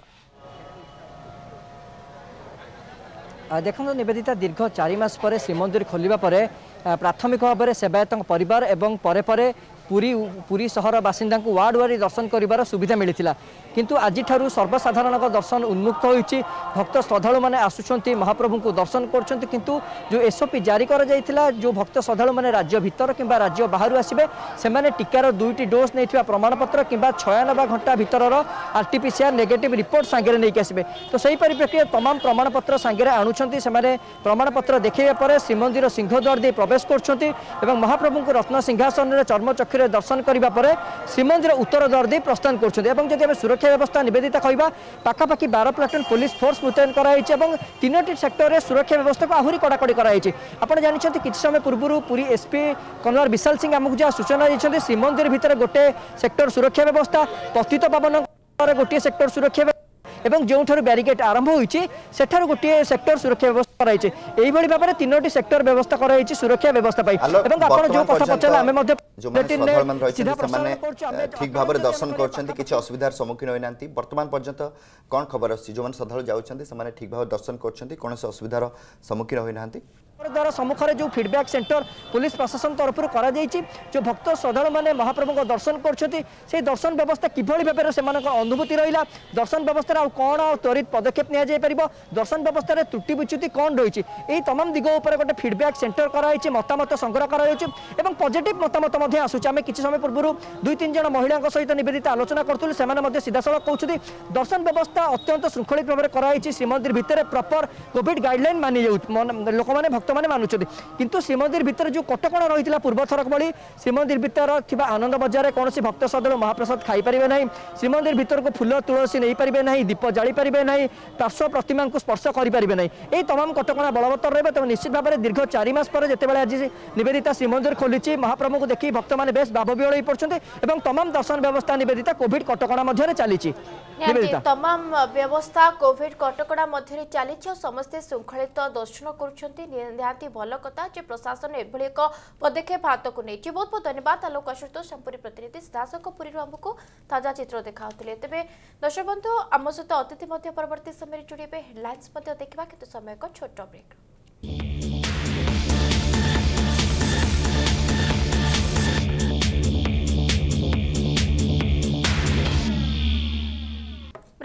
Speaker 8: ଦେଖନ୍ତୁ ନିବେଦିତା ଦୀର୍ଘ ଚାରି ମାସ ପରେ ଶ୍ରୀମନ୍ଦିର ଖୋଲିବା ପରେ ପ୍ରାଥମିକ ଭାବରେ ସେବାୟତଙ୍କ ପରିବାର ଏବଂ ପରେ ପରେ পুরী পুরী সহর বাসিন্দা ওয়ার্ড ওয়ারি দর্শন করার সুবিধা মিলি কিন্তু আজিঠার সর্বসাধারণ দর্শন উন্মুক্ত হয়েছে ভক্ত শ্রদ্ধাড়ু মানে আসুচার মহাপ্রভু দর্শন করছেন কিন্তু যে এসওপি জারি করা যাই যে ভক্ত শ্রদ্ধাড়ু মানে রাজ্য ভিতর কিংবা রাজ্য বাহার আসবে সে টিকার দুইটি ডোজ নিয়ে প্রমাণপত্র কিংবা ছয়ানবে ঘণ্টা ভিতর আরটিপিসিআর নেগেটিভ রিপোর্ট সাংরে নিয়ে আসবে তো সেই পরিপ্রেক্ষিতে তমাম প্রমাণপত্র সাংরে আনুচার সে প্রমাণপত্র দেখাইবা পরে শ্রীমন্দির সিংহদ্বার দিয়ে প্রবেশ করছেন এবং মহাপ্রভু রত্ন সিংহাসনের চর্মচক্ষ আখরে দর্শন করা পরে শ্রীমন্দির উত্তর দ্বার দিয়ে প্রস্থান করছেন এবং যদি আমি সুরক্ষা ব্যবস্থা নিবেদিতা কহা পাখাপাখি বার প্লাটুন পুলিশ ফোর্স মুতয়ন করা হয়েছে এবং তিনোটি সেক্টরে সুরক্ষা ব্যবস্থাকে আহরি কড়াকড়ি করা হয়েছে আপনার জাঁচান কিছু সময় পূর্বর পুরী এসপি কনওয়ার বিশাল সিং আমি যা সূচনা দিয়েছেন শ্রীমন্দির ভিতরে গোটে সেক্টর সুরক্ষা ব্যবস্থা পতিত পাবন গোটিয়ে সেক্টর সুরক্ষা এবং ব্যারিকেড আরম্ভ হয়েছে সেঠার ସେଠାରୁ সেক্টর সুরক্ষা ব্যবস্থা করা হয়েছে এইভাবে ভাবে তিনোটি সেক্টর ব্যবস্থা করা হয়েছে সুরক্ষা ব্যবস্থা পাই এবং আপনার যে কথা পচারে আমি ঠিক ভাবে দর্শন
Speaker 3: করছেন কিছু অসুবিধার সম্মুখীন হয়ে না বর্তমান পর্যন্ত কোণ খবর আসছে যে সাধারণ যাচ্ছেন সে ঠিক ভাবে দর্শন করছেন কোণী অসুবিধার সম্মুখীন হয়ে না
Speaker 8: ଦ୍ୱାରା ସମ୍ମୁଖରେ ଯେଉଁ ଫିଡ଼ବ୍ୟାକ୍ ସେଣ୍ଟର ପୋଲିସ ପ୍ରଶାସନ ତରଫରୁ କରାଯାଇଛି ଯେଉଁ ଭକ୍ତ ଶ୍ରଦ୍ଧାଳୁମାନେ ମହାପ୍ରଭୁଙ୍କ ଦର୍ଶନ କରୁଛନ୍ତି ସେହି ଦର୍ଶନ ବ୍ୟବସ୍ଥା କିଭଳି ଭାବରେ ସେମାନଙ୍କ ଅନୁଭୂତି ରହିଲା ଦର୍ଶନ ବ୍ୟବସ୍ଥାରେ ଆଉ କ'ଣ ଆଉ ତ୍ୱରିତ ପଦକ୍ଷେପ ନିଆଯାଇପାରିବ ଦର୍ଶନ ବ୍ୟବସ୍ଥାରେ ତ୍ରୁଟି ବିଚ୍ୟୁତି କ'ଣ ରହିଛି ଏହି ତମାମ ଦିଗ ଉପରେ ଗୋଟେ ଫିଡ଼ବ୍ୟାକ୍ ସେଣ୍ଟର କରାଯାଇଛି ମତାମତ ସଂଗ୍ରହ କରାଯାଇଛି ଏବଂ ପଜିଟିଭ୍ ମତାମତ ମଧ୍ୟ ଆସୁଛି ଆମେ କିଛି ସମୟ ପୂର୍ବରୁ ଦୁଇ ତିନି ଜଣ ମହିଳାଙ୍କ ସହିତ ନିବେଦିତ ଆଲୋଚନା କରୁଥିଲୁ ସେମାନେ ମଧ୍ୟ ସିଧାସଳଖ କହୁଛନ୍ତି ଦର୍ଶନ ବ୍ୟବସ୍ଥା ଅତ୍ୟନ୍ତ ଶୃଙ୍ଖଳିତ ଭାବରେ କରାଯାଇଛି ଶ୍ରୀମନ୍ଦିର ଭିତରେ ପ୍ରପର କୋଭିଡ୍ ଗାଇଡ୍ଲାଇନ୍ ମାନି ଯାଉଛି ଲୋକମାନେ ভক্তমানে মানুছেন কিন্তু শ্রীমন্দির ভিতরে যে কটকণা রয়েছে পূর্বথরক ভি শ্রীমন্দির ভিতর থাকা আনন্দ বজারে কোণী ভক্ত শ্রদ্ধালু মহাপ্রসাদ খাইপারে না শ্রীমন্দির ভিতরক ফুল তুলসী নেইপারে না দীপ জাড়িপারে না পার্শ্ব প্রতিমা স্পর্শ করে না এই তমাম কটকা বলবত্তর রয়েবে তেমন নিশ্চিত ভাবে দীর্ঘ চারি মাস পরে যেতবে আজ নিবেদিতা শ্রীমন্দির খোলিছি মহাপ্রভুকে দেখি ভক্ত মানে বেশ ভাববিহল হয়ে পড়ছেন এবং তমাম দর্শন ব্যবস্থা নিবেদিতা কোভিড কটকা মধ্যে চালিছি
Speaker 1: তমাম ব্যবস্থা কোভিড কটকা মধ্যে চালিছে সমস্ত শৃঙ্খলিত দর্শন করছেন ପିନ୍ଧାନ୍ତି ଭଲ କଥା ଯେ ପ୍ରଶାସନ ଏଭଳି ଏକ ପଦକ୍ଷେପ ହାତକୁ ନେଇଛି ବହୁତ ବହୁତ ଧନ୍ୟବାଦ ଆଲୋକ ଆଶୁତୋଷ ସମ୍ପୁରୀ ପ୍ରତିନିଧି ସିଧାସଳଖ ପୁରୀରୁ ଆମକୁ ତାଜା ଚିତ୍ର ଦେଖାଉଥିଲେ ତେବେ ଦର୍ଶକ ବନ୍ଧୁ ଆମ ସହିତ ଅତିଥି ମଧ୍ୟ ପରବର୍ତ୍ତୀ ସମୟରେ ଯୋଡ଼ିବେ ହେଡ଼ଲାଇନ୍ସ ମଧ୍ୟ ଦେଖିବା କିନ୍ତୁ ସମୟ ଏକ ଛୋଟ ବ୍ରେକ୍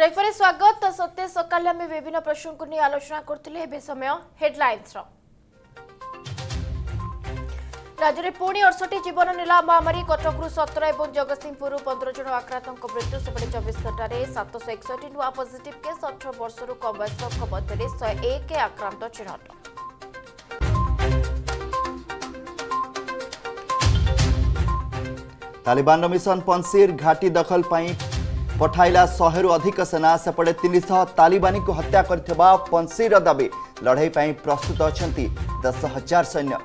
Speaker 1: ব্রেক পরে স্বাগত সত্যে সকালে আমি বিভিন্ন প্রসঙ্গ নিয়ে আলোচনা করলে এবে সময় হেডলাইন্সর राज्य राज्यरे पुणि अडसठ जीवन नेला महामारी कटकु सतर और जगत सिंहपुर पंद्रह जन आक्रांत मृत्यु सेपटे चौबीस घंटे सतश एकसठ नुआ पजिट केस अठर वर्ष कम वयस्क मध्य शहे एक आक्रांत चिन्ह
Speaker 3: तालिबान मिशन पंसीर घाटी दखल पठाइला शहे अधिक सेना सेपटे तीनश तालिबानी को हत्या कर पंसीर दावी लड़ाई प्रस्तुत अच्छा दस हजार सैन्य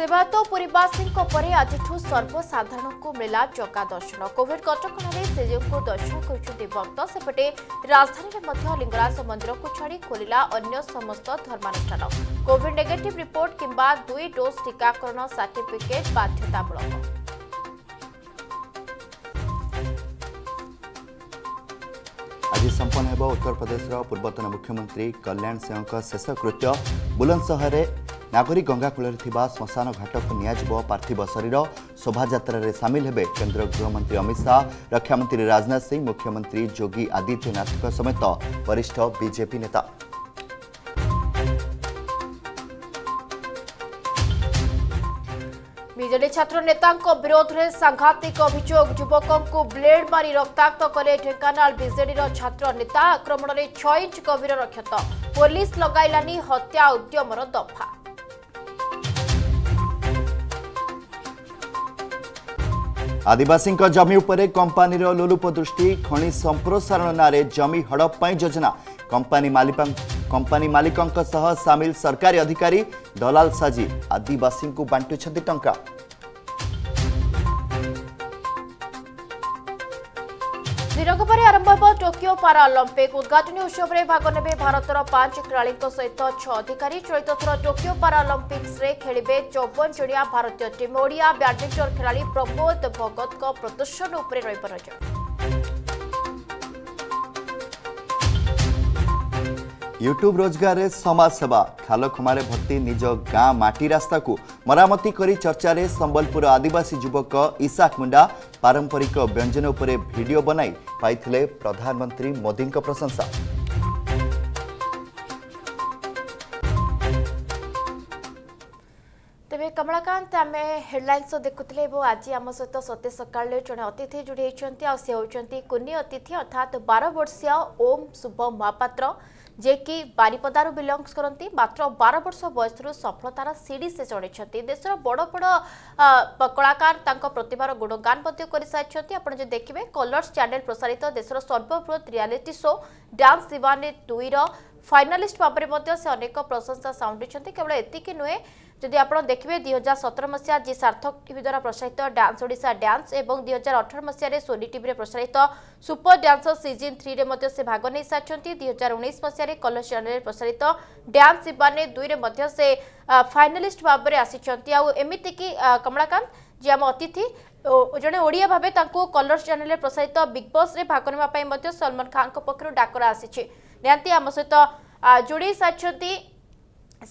Speaker 1: ସେବାୟତ ପୁରୀବାସୀଙ୍କ ପରେ ଆଜିଠୁ ସର୍ବସାଧାରଣଙ୍କୁ ମିଳିଲା ଜଗା ଦର୍ଶନ କୋଭିଡ୍ କଟକଣାରେ ଶ୍ରୀଜୀଉଙ୍କୁ ଦର୍ଶନ କରୁଛନ୍ତି ଭକ୍ତ ସେପଟେ ରାଜଧାନୀରେ ମଧ୍ୟ ଲିଙ୍ଗରାଜ ମନ୍ଦିରକୁ ଛାଡ଼ି ଖୋଲିଲା ଅନ୍ୟ ସମସ୍ତ ଧର୍ମାନୁଷ୍ଠାନ କୋଭିଡ୍ ନେଗେଟିଭ୍ ରିପୋର୍ଟ କିମ୍ବା ଦୁଇ ଡୋଜ୍ ଟିକାକରଣ ସାର୍ଟିଫିକେଟ୍ ବାଧ୍ୟତାମୂଳକ
Speaker 3: ଆଜି ସମ୍ପନ୍ନ ହେବ ଉତ୍ତରପ୍ରଦେଶର ପୂର୍ବତନ ମୁଖ୍ୟମନ୍ତ୍ରୀ କଲ୍ୟାଣ ସିଂହଙ୍କ ଶେଷକୃତ୍ୟ ବୁଲନ୍ଦସହରରେ ନାଗରୀ ଗଙ୍ଗାକୂଳରେ ଥିବା ଶ୍ମଶାନ ଘାଟକୁ ନିଆଯିବ ପାର୍ଥିବ ଶରୀର ଶୋଭାଯାତ୍ରାରେ ସାମିଲ ହେବେ କେନ୍ଦ୍ର ଗୃହମନ୍ତ୍ରୀ ଅମିତ ଶାହା ରକ୍ଷାମନ୍ତ୍ରୀ ରାଜନାଥ ସିଂ ମୁଖ୍ୟମନ୍ତ୍ରୀ ଯୋଗୀ ଆଦିତ୍ୟନାଥଙ୍କ ସମେତ ବରିଷ୍ଠ ବିଜେପି ନେତା
Speaker 1: ବିଜେଡି ଛାତ୍ର ନେତାଙ୍କ ବିରୋଧରେ ସାଂଘାତିକ ଅଭିଯୋଗ ଯୁବକଙ୍କୁ ବ୍ଲେଡ୍ ମାରି ରକ୍ତାକ୍ତ କଲେ ଢେଙ୍କାନାଳ ବିଜେଡିର ଛାତ୍ର ନେତା ଆକ୍ରମଣରେ ଛଅ ଇଞ୍ଚ ଗଭୀର ରକ୍ଷତ ପୋଲିସ ଲଗାଇଲାନି ହତ୍ୟା ଉଦ୍ୟମର ଦଫା
Speaker 3: આદિવાસીંક જમી ઉપરે કંપાનીર લોલુપદૃષ્ટિ ખଣି સંપ્રସାରଣ નાଁରେ ଜମି ହଡପ ପାଇଁ ଯୋଜନା કંપાନୀ ମାଲିକଙ୍କ ସହ ସାମିଲ ସରକାରୀ ଅଧିକାରୀ ଦଲାଲ ସାଜି ଆଦିବାସୀଙ୍କୁ ବାଣ୍ଟୁଛନ୍ତି ଟଙ୍କା
Speaker 1: ଶ୍ରୀରଙ୍ଗଠାରେ ଆରମ୍ଭ ହେବ ଟୋକିଓ ପାରାଅଲମ୍ପିକ୍ ଉଦ୍ଘାଟନୀ ଉତ୍ସବରେ ଭାଗ ନେବେ ଭାରତର ପାଞ୍ଚ ଖେଳାଳିଙ୍କ ସହିତ ଛଅ ଅଧିକାରୀ ଚଳିତ ଥର ଟୋକିଓ ପାରାଅଲମ୍ପିକ୍ସରେ ଖେଳିବେ ଚଉବନ ଜଣିଆ ଭାରତୀୟ ଟିମ୍ ଓଡ଼ିଆ ବ୍ୟାଡମିଣ୍ଟନ ଖେଳାଳି ପ୍ରମୋଦ ଭଗତଙ୍କ ପ୍ରଦର୍ଶନ ଉପରେ ରହିବ ନଜର
Speaker 3: यूट्यूब रोजगार खालो खालखुम भर्ती निज गाँ मरामती करी गरि चर्चाले सम्बलपुर आदिवासी युवक इसाक मुण्डा पारम्परिक व्यञ्जन उसले भिडियो बनाई पाले प्रधानमन्त्री मोदीको प्रशंसा
Speaker 1: କମଳାକାନ୍ତ ଆମେ ହେଡ଼ଲାଇନ୍ସ ଦେଖୁଥିଲେ ଏବଂ ଆଜି ଆମ ସହିତ ସତେ ସକାଳେ ଜଣେ ଅତିଥି ଯୋଡ଼ି ହୋଇଛନ୍ତି ଆଉ ସେ ହେଉଛନ୍ତି କୁନି ଅତିଥି ଅର୍ଥାତ୍ ବାର ବର୍ଷୀୟ ଓମ୍ ଶୁଭ ମହାପାତ୍ର ଯିଏକି ବାରିପଦାରୁ ବିଲଙ୍ଗସ୍ କରନ୍ତି ମାତ୍ର ବାର ବର୍ଷ ବୟସରୁ ସଫଳତାର ସିଡ଼ି ସେ ଚଢ଼େଇଛନ୍ତି ଦେଶର ବଡ଼ ବଡ଼ କଳାକାର ତାଙ୍କ ପ୍ରତିଭାର ଗୁଣଗାନ ମଧ୍ୟ କରିସାରିଛନ୍ତି ଆପଣ ଯଦି ଦେଖିବେ କଲର୍ସ ଚ୍ୟାନେଲ୍ ପ୍ରସାରିତ ଦେଶର ସର୍ବବୃହତ ରିଆଲିଟି ଶୋ ଡ୍ୟାନ୍ସ ଦିୱାନେ ଦୁଇର ଫାଇନାଲିଷ୍ଟ ଭାବରେ ମଧ୍ୟ ସେ ଅନେକ ପ୍ରଶଂସା ସାଉଣ୍ଡିଛନ୍ତି କେବଳ ଏତିକି ନୁହେଁ যদি আপনার দেখবে দুই হাজার সতের মশিয়া জি সার্থক টিভি দ্বারা প্রসারিত ডান্স ওড়শা ডান্স এবং দুই হাজার অঠর মশিয়ার সোনি টিভি প্রসারিত সুপর ডান্সর সিজন থ্রিরে সে ভাগ নিয়ে সারি দুই হাজার উনিশ মশিয়ার কলর্স চ্যানেল প্রসারিত ডান্স শিবানী দুইরে সে ফাইনালিস্ট ভাবে আসিছেন আমিতিকি কমলাকান্ত যে আমার অতিথি জনে ওড়িয়া ভাবে তাঁকু কলর্স চ্যানেল প্রসারিত বিগ বস্রে ভাগ নেওয়া সলমান খান পক্ষ ডাকরা আসিছে নিহতি আম সহ যোড়াই সারি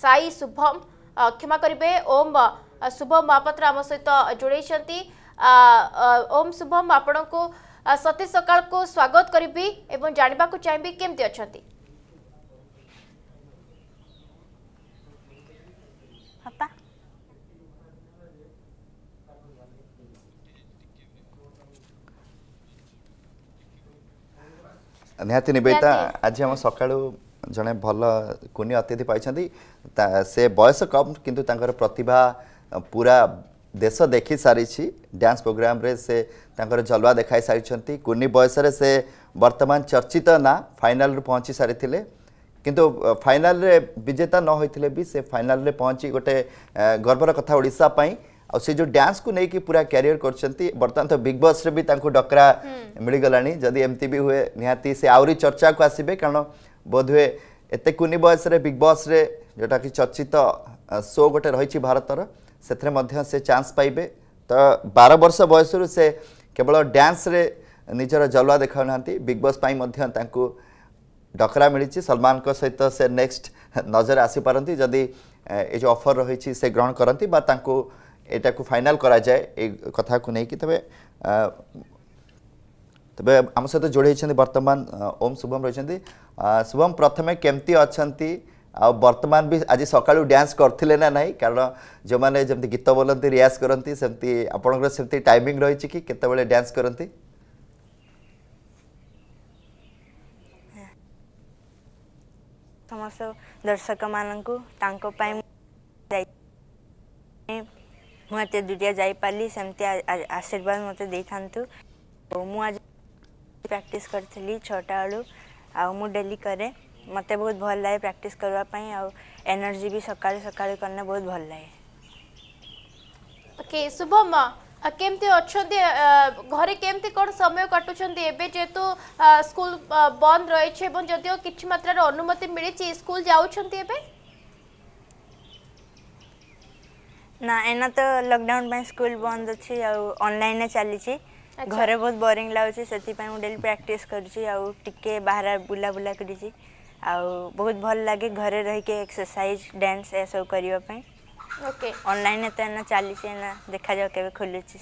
Speaker 1: সাই শুভম କ୍ଷମା କରିବେ ଓମ୍ ଶୁଭମ ମହାପାତ୍ର ଆମ ସହିତ ଯୋଡ଼େଇଛନ୍ତି ଓମ୍ ଶୁଭମ ଆପଣଙ୍କୁ ସତୀ ସକାଳକୁ ସ୍ୱାଗତ କରିବି ଏବଂ ଜାଣିବାକୁ ଚାହିଁବି କେମିତି ଅଛନ୍ତି
Speaker 3: ନିହାତି ନିବେଦିତା ଆଜି ଆମ ସକାଳୁ ଜଣେ ଭଲ କୁନି ଅତିଥି ପାଇଛନ୍ତି ସେ ବୟସ କମ୍ କିନ୍ତୁ ତାଙ୍କର ପ୍ରତିଭା ପୁରା ଦେଶ ଦେଖିସାରିଛି ଡ୍ୟାନ୍ସ ପ୍ରୋଗ୍ରାମରେ ସେ ତାଙ୍କର ଜଲୱା ଦେଖାଇ ସାରିଛନ୍ତି କୁନି ବୟସରେ ସେ ବର୍ତ୍ତମାନ ଚର୍ଚ୍ଚିତ ନା ଫାଇନାଲରୁ ପହଞ୍ଚି ସାରିଥିଲେ କିନ୍ତୁ ଫାଇନାଲରେ ବିଜେତା ନ ହୋଇଥିଲେ ବି ସେ ଫାଇନାଲରେ ପହଞ୍ଚି ଗୋଟେ ଗର୍ବର କଥା ଓଡ଼ିଶା ପାଇଁ ଆଉ ସେ ଯେଉଁ ଡ୍ୟାନ୍ସକୁ ନେଇକି ପୁରା କ୍ୟାରିୟର କରିଛନ୍ତି ବର୍ତ୍ତମାନ ତ ବିଗ୍ ବସ୍ରେ ବି ତାଙ୍କୁ ଡକରା ମିଳିଗଲାଣି ଯଦି ଏମିତି ବି ହୁଏ ନିହାତି ସେ ଆହୁରି ଚର୍ଚ୍ଚାକୁ ଆସିବେ କାରଣ ବୋଧହୁଏ ଏତେ କୁନି ବୟସରେ ବିଗ୍ ବସ୍ରେ ଯେଉଁଟାକି ଚର୍ଚ୍ଚିତ ଶୋ ଗୋଟେ ରହିଛି ଭାରତର ସେଥିରେ ମଧ୍ୟ ସେ ଚାନ୍ସ ପାଇବେ ତ ବାର ବର୍ଷ ବୟସରୁ ସେ କେବଳ ଡ୍ୟାନ୍ସରେ ନିଜର ଜଲୱା ଦେଖାଉନାହାନ୍ତି ବିଗ୍ ବସ୍ ପାଇଁ ମଧ୍ୟ ତାଙ୍କୁ ଡକରା ମିଳିଛି ସଲମାନଙ୍କ ସହିତ ସେ ନେକ୍ସଟ ନଜର ଆସିପାରନ୍ତି ଯଦି ଏ ଯେଉଁ ଅଫର୍ ରହିଛି ସେ ଗ୍ରହଣ କରନ୍ତି ବା ତାଙ୍କୁ ଏଇଟାକୁ ଫାଇନାଲ୍ କରାଯାଏ ଏଇ କଥାକୁ ନେଇକି ତେବେ तेज आम सहित जोड़ बर्तमान ओम शुभम रही शुभम प्रथम केमती अच्छा आउ बर्तमान भी आज सका डांस करते ना ना कारण जो मैंने जमी गीत बोलते रियाज करती आपण टाइमिंग रही कित डांस करती
Speaker 9: समस्त दर्शक मानी मुझे द्वितीय जापारि सेमती आशीर्वाद मत मुझे ପ୍ରାକ୍ଟିସ୍ କରିଥିଲି ଛଅଟା ବେଳୁ ଆଉ ମୁଁ ଡେଲି କରେ ମୋତେ ବହୁତ ଭଲ ଲାଗେ ପ୍ରାକ୍ଟିସ୍ କରିବା ପାଇଁ ଆଉ ଏନର୍ଜି ବି ସକାଳୁ ସକାଳୁ କଲେ ବହୁତ ଭଲ ଲାଗେ
Speaker 1: ଓକେ ଶୁଭମ କେମିତି ଅଛନ୍ତି ଘରେ କେମିତି କ'ଣ ସମୟ କାଟୁଛନ୍ତି ଏବେ ଯେହେତୁ ସ୍କୁଲ ବନ୍ଦ ରହିଛି ଏବଂ ଯଦିଓ କିଛି ମାତ୍ରାରେ ଅନୁମତି ମିଳିଛି ସ୍କୁଲ ଯାଉଛନ୍ତି ଏବେ
Speaker 9: ନା ଏଇନା ତ ଲକଡାଉନ ପାଇଁ ସ୍କୁଲ ବନ୍ଦ ଅଛି ଆଉ ଅନଲାଇନରେ ଚାଲିଛି ଘରେ ବହୁତ ବୋରିଂ ଲାଗୁଛି ସେଥିପାଇଁ ମୁଁ ଡେଲି ପ୍ରାକ୍ଟିସ୍ କରୁଛି ଆଉ ଟିକେ ବାହାର ବୁଲାବୁଲା କରିଛି ଆଉ ବହୁତ ଭଲ ଲାଗେ ଘରେ ରହିକି ଏକ୍ସରସାଇଜ୍ ଡ୍ୟାନ୍ସ ଏସବୁ କରିବା ପାଇଁ ओके ऑनलाइन एते ना चाली से ना देखा जाओ केबे खुलुची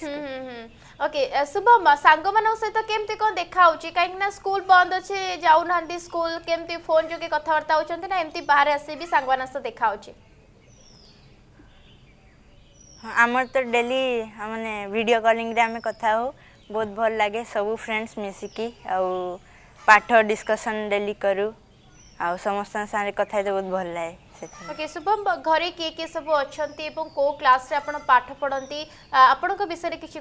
Speaker 1: ओके शुभम सांगो मानो सहित केमति कोन देखा होची काहे ना स्कूल बंद अछि जाउ नांदी स्कूल केमति फोन जोगे कथा वार्ता होचंती ना एमति बाहर आसी भी सांगो मानो सहित देखा होची
Speaker 9: हमर तो डेली हमने वीडियो कॉलिंग रे हमें कथा हो बहुत भल लगे सब फ्रेंड्स मिसिकी आठ डिस्कसन डेली करू आ समस्त कथा बहुत भल लगे
Speaker 1: ओके शुभम घर किए किए सब अच्छा को क्लास पाठ पढ़ती आपण विषय कि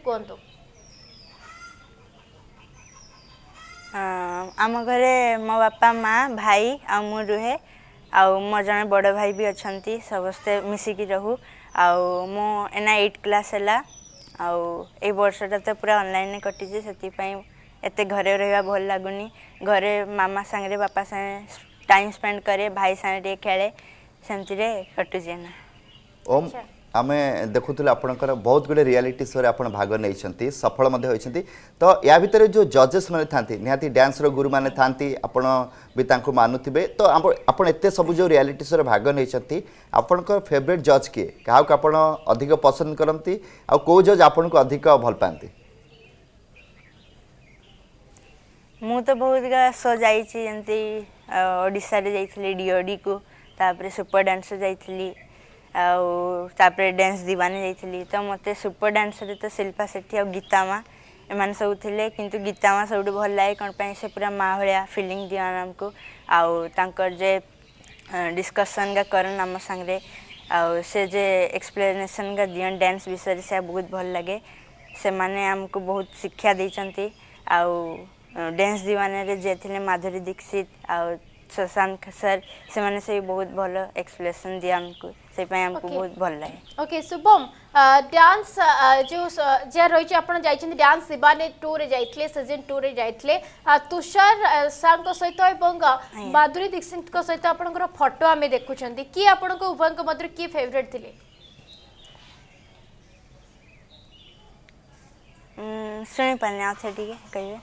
Speaker 9: आम घरे मो बापा माँ भाई आ मु रुहे आ मो जे बड़ भाई भी अच्छा समस्ते मिसिकी रहू आना मो एट क्लास है ଆଉ ଏଇ ବର୍ଷଟା ତ ପୁରା ଅନଲାଇନ୍ରେ କଟିଛି ସେଥିପାଇଁ ଏତେ ଘରେ ରହିବା ଭଲ ଲାଗୁନି ଘରେ ମାମା ସାଙ୍ଗରେ ବାପା ସାଙ୍ଗେ ଟାଇମ୍ ସ୍ପେଣ୍ଡ କରେ ଭାଇ ସାଙ୍ଗରେ ଟିକେ ଖେଳେ ସେମିତିରେ କଟୁଛି
Speaker 3: ନା ଆମେ ଦେଖୁଥିଲୁ ଆପଣଙ୍କର ବହୁତ ଗୁଡ଼ିଏ ରିଆଲିଟି ଶୋରେ ଆପଣ ଭାଗ ନେଇଛନ୍ତି ସଫଳ ମଧ୍ୟ ହୋଇଛନ୍ତି ତ ୟା ଭିତରେ ଯେଉଁ ଜଜେସ୍ ମାନେ ଥାନ୍ତି ନିହାତି ଡ୍ୟାନ୍ସର ଗୁରୁମାନେ ଥାନ୍ତି ଆପଣ ବି ତାଙ୍କୁ ମାନୁଥିବେ ତ ଆପଣ ଏତେ ସବୁ ଯେଉଁ ରିଆଲିଟି ଶୋରେ ଭାଗ ନେଇଛନ୍ତି ଆପଣଙ୍କର ଫେଭରେଟ୍ ଜଜ୍ କିଏ କାହାକୁ ଆପଣ ଅଧିକ ପସନ୍ଦ କରନ୍ତି ଆଉ କେଉଁ ଜଜ୍ ଆପଣଙ୍କୁ ଅଧିକ ଭଲ ପାଆନ୍ତି
Speaker 9: ମୁଁ ତ ବହୁତ ଶୋ ଯାଇଛି ଯେମିତି ଓଡ଼ିଶାରେ ଯାଇଥିଲି ଡିଓଡ଼ିକୁ ତାପରେ ସୁପର ଡ୍ୟାନ୍ସ ଯାଇଥିଲି ଆଉ ତାପରେ ଡ୍ୟାନ୍ସ ଦିୱାନୀ ଯାଇଥିଲି ତ ମୋତେ ସୁପର ଡ୍ୟାନ୍ସରେ ତ ଶିଳ୍ପା ସେଠୀ ଆଉ ଗୀତା ମା ଏମାନେ ସବୁ ଥିଲେ କିନ୍ତୁ ଗୀତା ମା ସବୁଠୁ ଭଲ ଲାଗେ କ'ଣ ପାଇଁ ସେ ପୁରା ମା ଭଳିଆ ଫିଲିଂ ଦିଅନ୍ତି ଆମକୁ ଆଉ ତାଙ୍କର ଯେ ଡିସ୍କସନ୍ କା କରନ୍ତି ଆମ ସାଙ୍ଗରେ ଆଉ ସେ ଯେ ଏକ୍ସପ୍ଲେନେସନ୍ କା ଦିଅନ୍ତି ଡ୍ୟାନ୍ସ ବିଷୟରେ ସେ ବହୁତ ଭଲ ଲାଗେ ସେମାନେ ଆମକୁ ବହୁତ ଶିକ୍ଷା ଦେଇଛନ୍ତି ଆଉ ଡ୍ୟାନ୍ସ ଦିୱାନୀରେ ଯିଏ ଥିଲେ ମାଧୁରୀ ଦୀକ୍ଷିତ ଆଉ सशांत सर से सब बहुत भल एक्सप्लेसन दिए आमको से आमको बहुत भल लगे
Speaker 1: ओके शुभम डांस जो जे रही आप डांस दिवाने टू रे जाइए सीजन टू रे जाइए तुषार सार सहित एवं माधुरी दीक्षित सहित आपंकर फटो आम देखुं किए आपण उभयों मध्य किए फेवरेट थी
Speaker 9: शुणी पारे आउ थे कहे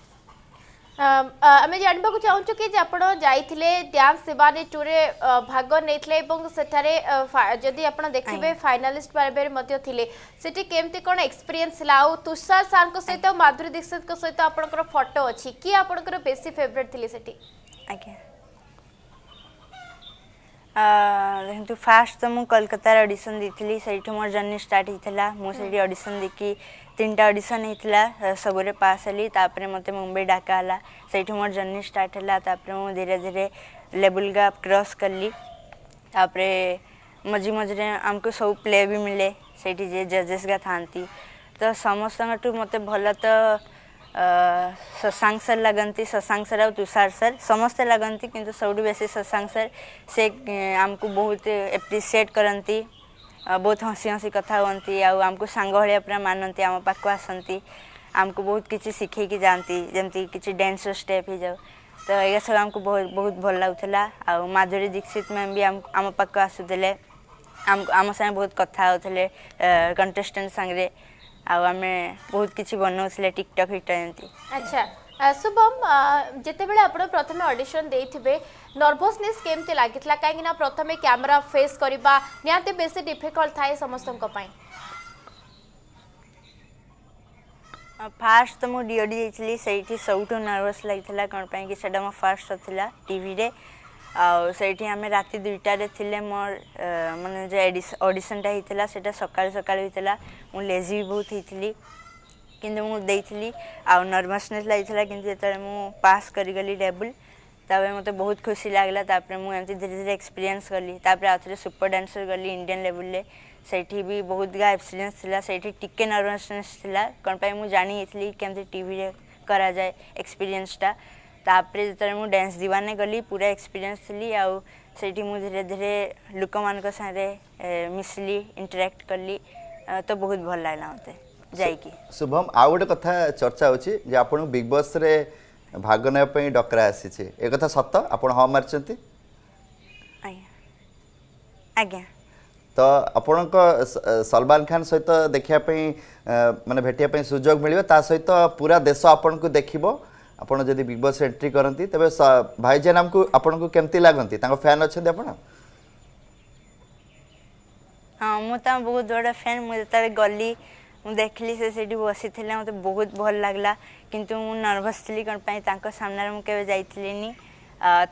Speaker 1: आम जानवाक चाहूँ कि आप जाते डांस सेवाने टूरे भाग नहीं जदि आप देखिए फाइनालीस्ट भावे सेठी केमती कौन एक्सपीरियंस तुषार सार सहित माधुरी दीक्षित सहित आपंकर फटो अच्छी किए आपंकर बेसी फेवरेट थी सेठी
Speaker 9: फास्ट तो मुझे कलकतार अडिशन देती से मोर जर्नी स्टार्ट होता मुझे अडिशन देखिए তিনটা অডিশন হয়েছিল সবুরে পাস হলি তাপরে মতো মুম্বাই ডাকা হল সেইটু মোর জর্নি স্টার্ট হল তাপরে মু ধীরে ধীরে লেবুল গাপ ক্রস কলি তাপরে মঝি মঝিরে আমাকে সব প্লে বি মিলে সেইটি যে জজেস গা থাকে তো সমস্তু মতো ভালো তো ଶଶାଙ୍କ ସାର୍ ଲାଗନ୍ତି ଶଶାଙ୍କ ସାର୍ ଆଉ ତୁଷାର ସାର୍ ସମସ୍ତେ ଲାଗନ୍ତି କିନ୍ତୁ ସବୁଠୁ ବେଶୀ ଶଶାଙ୍କ ସାର୍ ସେ ଆମକୁ ବହୁତ ଏପ୍ରିସିଏଟ୍ କରନ୍ତି ବହୁତ ହସି ହସି କଥା ହୁଅନ୍ତି ଆଉ ଆମକୁ ସାଙ୍ଗ ଭଳିଆ ପୁରା ମାନନ୍ତି ଆମ ପାଖକୁ ଆସନ୍ତି ଆମକୁ ବହୁତ କିଛି ଶିଖେଇକି ଯାଆନ୍ତି ଯେମିତି କିଛି ଡ୍ୟାନ୍ସର ଷ୍ଟେପ୍ ହେଇଯାଉ ତ ଏଗୁଡ଼ା ସବୁ ଆମକୁ ବହୁତ ବହୁତ ଭଲ ଲାଗୁଥିଲା ଆଉ ମାଧୁରୀ ଦୀକ୍ଷିତ ମ୍ୟାମ୍ ବି ଆମ ପାଖକୁ ଆସୁଥିଲେ ଆମ ସାଙ୍ଗେ ବହୁତ କଥା ହେଉଥିଲେ କଣ୍ଟେଷ୍ଟାଣ୍ଟ ସାଙ୍ଗରେ ଆଉ ଆମେ ବହୁତ କିଛି ବନାଉଥିଲେ ଟିକଟକ୍ ଫିକଟକ୍ ଏମିତି
Speaker 1: ଆଚ୍ଛା শুভম যেতবে আপনার প্রথমে অডিশন দিয়ে নর্ভসনেস কেমতি লাগি কিনা না প্রথমে ক্যামেরা ফেস করা নিহতি বেশি ডিফিকল্ট থাকে সমস্ত
Speaker 9: ফার্স্ট তো মু ডিওডি যাইছিলি সেইটি সবুঠু নর্ভস লাগিলা কোণ পাই কি সেটা মো ফার্স্ট লা টিভিরে ଆଉ আমি রাতে ରାତି ଦୁଇଟାରେ মানে যে অডিশনটা হয়েছিল সেটা সকাল সকাল হয়েছিল ସକାଳୁ ହେଇଥିଲା ମୁଁ ଲେଜି कि मुझी आउ नर्भसने लगता कि पास करी डेबुल मत बहुत खुशी लगला तापर मुझे धीरे धीरे एक्सपीरियंस कली आउ थे सुपर डांसर गली इंडियान लेवल ले। से भी बहुत गा एक्सपीरियंस टिके नर्भसने कौनपाई मुझे जाणी कमी टीवी करा जाए एक्सपीरियंसटा तापर जो मुझे डैन्स दीवाने गली पूरा एक्सपीरियंस थी आउ से मुझे धीरे धीरे लोक मान सा मिसली इंटराक्ट कली तो बहुत भल लगला मतलब ଯାଇକି
Speaker 3: ଶୁଭମ ଆଉ ଗୋଟେ କଥା ଚର୍ଚ୍ଚା ହେଉଛି ଯେ ଆପଣଙ୍କୁ ବିଗ୍ ବସ୍ରେ ଭାଗ ନେବା ପାଇଁ ଡକରା ଆସିଛି ଏ କଥା ସତ ଆପଣ ହଁ ମାରିଛନ୍ତି ଆଜ୍ଞା ତ ଆପଣଙ୍କ ସଲମାନ ଖାନ ସହିତ ଦେଖିବା ପାଇଁ ମାନେ ଭେଟିବା ପାଇଁ ସୁଯୋଗ ମିଳିବ ତା ସହିତ ପୁରା ଦେଶ ଆପଣଙ୍କୁ ଦେଖିବ ଆପଣ ଯଦି ବିଗ୍ ବସ୍ ଏଣ୍ଟ୍ରି କରନ୍ତି ତେବେ ଭାଇଜାନ ଆମକୁ ଆପଣଙ୍କୁ କେମିତି ଲାଗନ୍ତି ତାଙ୍କ ଫ୍ୟାନ୍ ଅଛନ୍ତି ଆପଣ
Speaker 9: ହଁ ମୁଁ ତାଙ୍କ ବହୁତ ବଡ଼ ଫ୍ୟାନ୍ ମୁଁ ଯେତେବେଳେ ଗଲି ମୁଁ ଦେଖିଲି ସେ ସେଠି ବସିଥିଲେ ମୋତେ ବହୁତ ଭଲ ଲାଗିଲା କିନ୍ତୁ ମୁଁ ନର୍ଭସ୍ ଥିଲି କ'ଣ ପାଇଁ ତାଙ୍କ ସାମ୍ନାରେ ମୁଁ କେବେ ଯାଇଥିଲିନି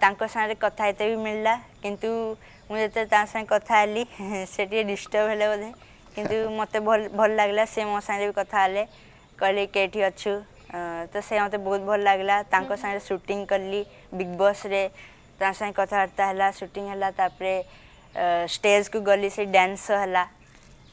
Speaker 9: ତାଙ୍କ ସାଙ୍ଗରେ କଥା ଏତେ ବି ମିଳିଲା କିନ୍ତୁ ମୁଁ ଯେତେବେଳେ ତାଙ୍କ ସାଙ୍ଗେ କଥା ହେଲି ସେ ଟିକେ ଡିଷ୍ଟର୍ବ ହେଲେ ବୋଧେ କିନ୍ତୁ ମୋତେ ଭଲ ଭଲ ଲାଗିଲା ସେ ମୋ ସାଙ୍ଗରେ ବି କଥା ହେଲେ କହିଲେ କେଠି ଅଛୁ ତ ସେ ମୋତେ ବହୁତ ଭଲ ଲାଗିଲା ତାଙ୍କ ସାଙ୍ଗରେ ସୁଟିଂ କଲି ବିଗ୍ ବସ୍ରେ ତାଙ୍କ ସାଙ୍ଗେ କଥାବାର୍ତ୍ତା ହେଲା ସୁଟିଂ ହେଲା ତାପରେ ଷ୍ଟେଜ୍କୁ ଗଲି ସେ ଡ୍ୟାନ୍ସ ହେଲା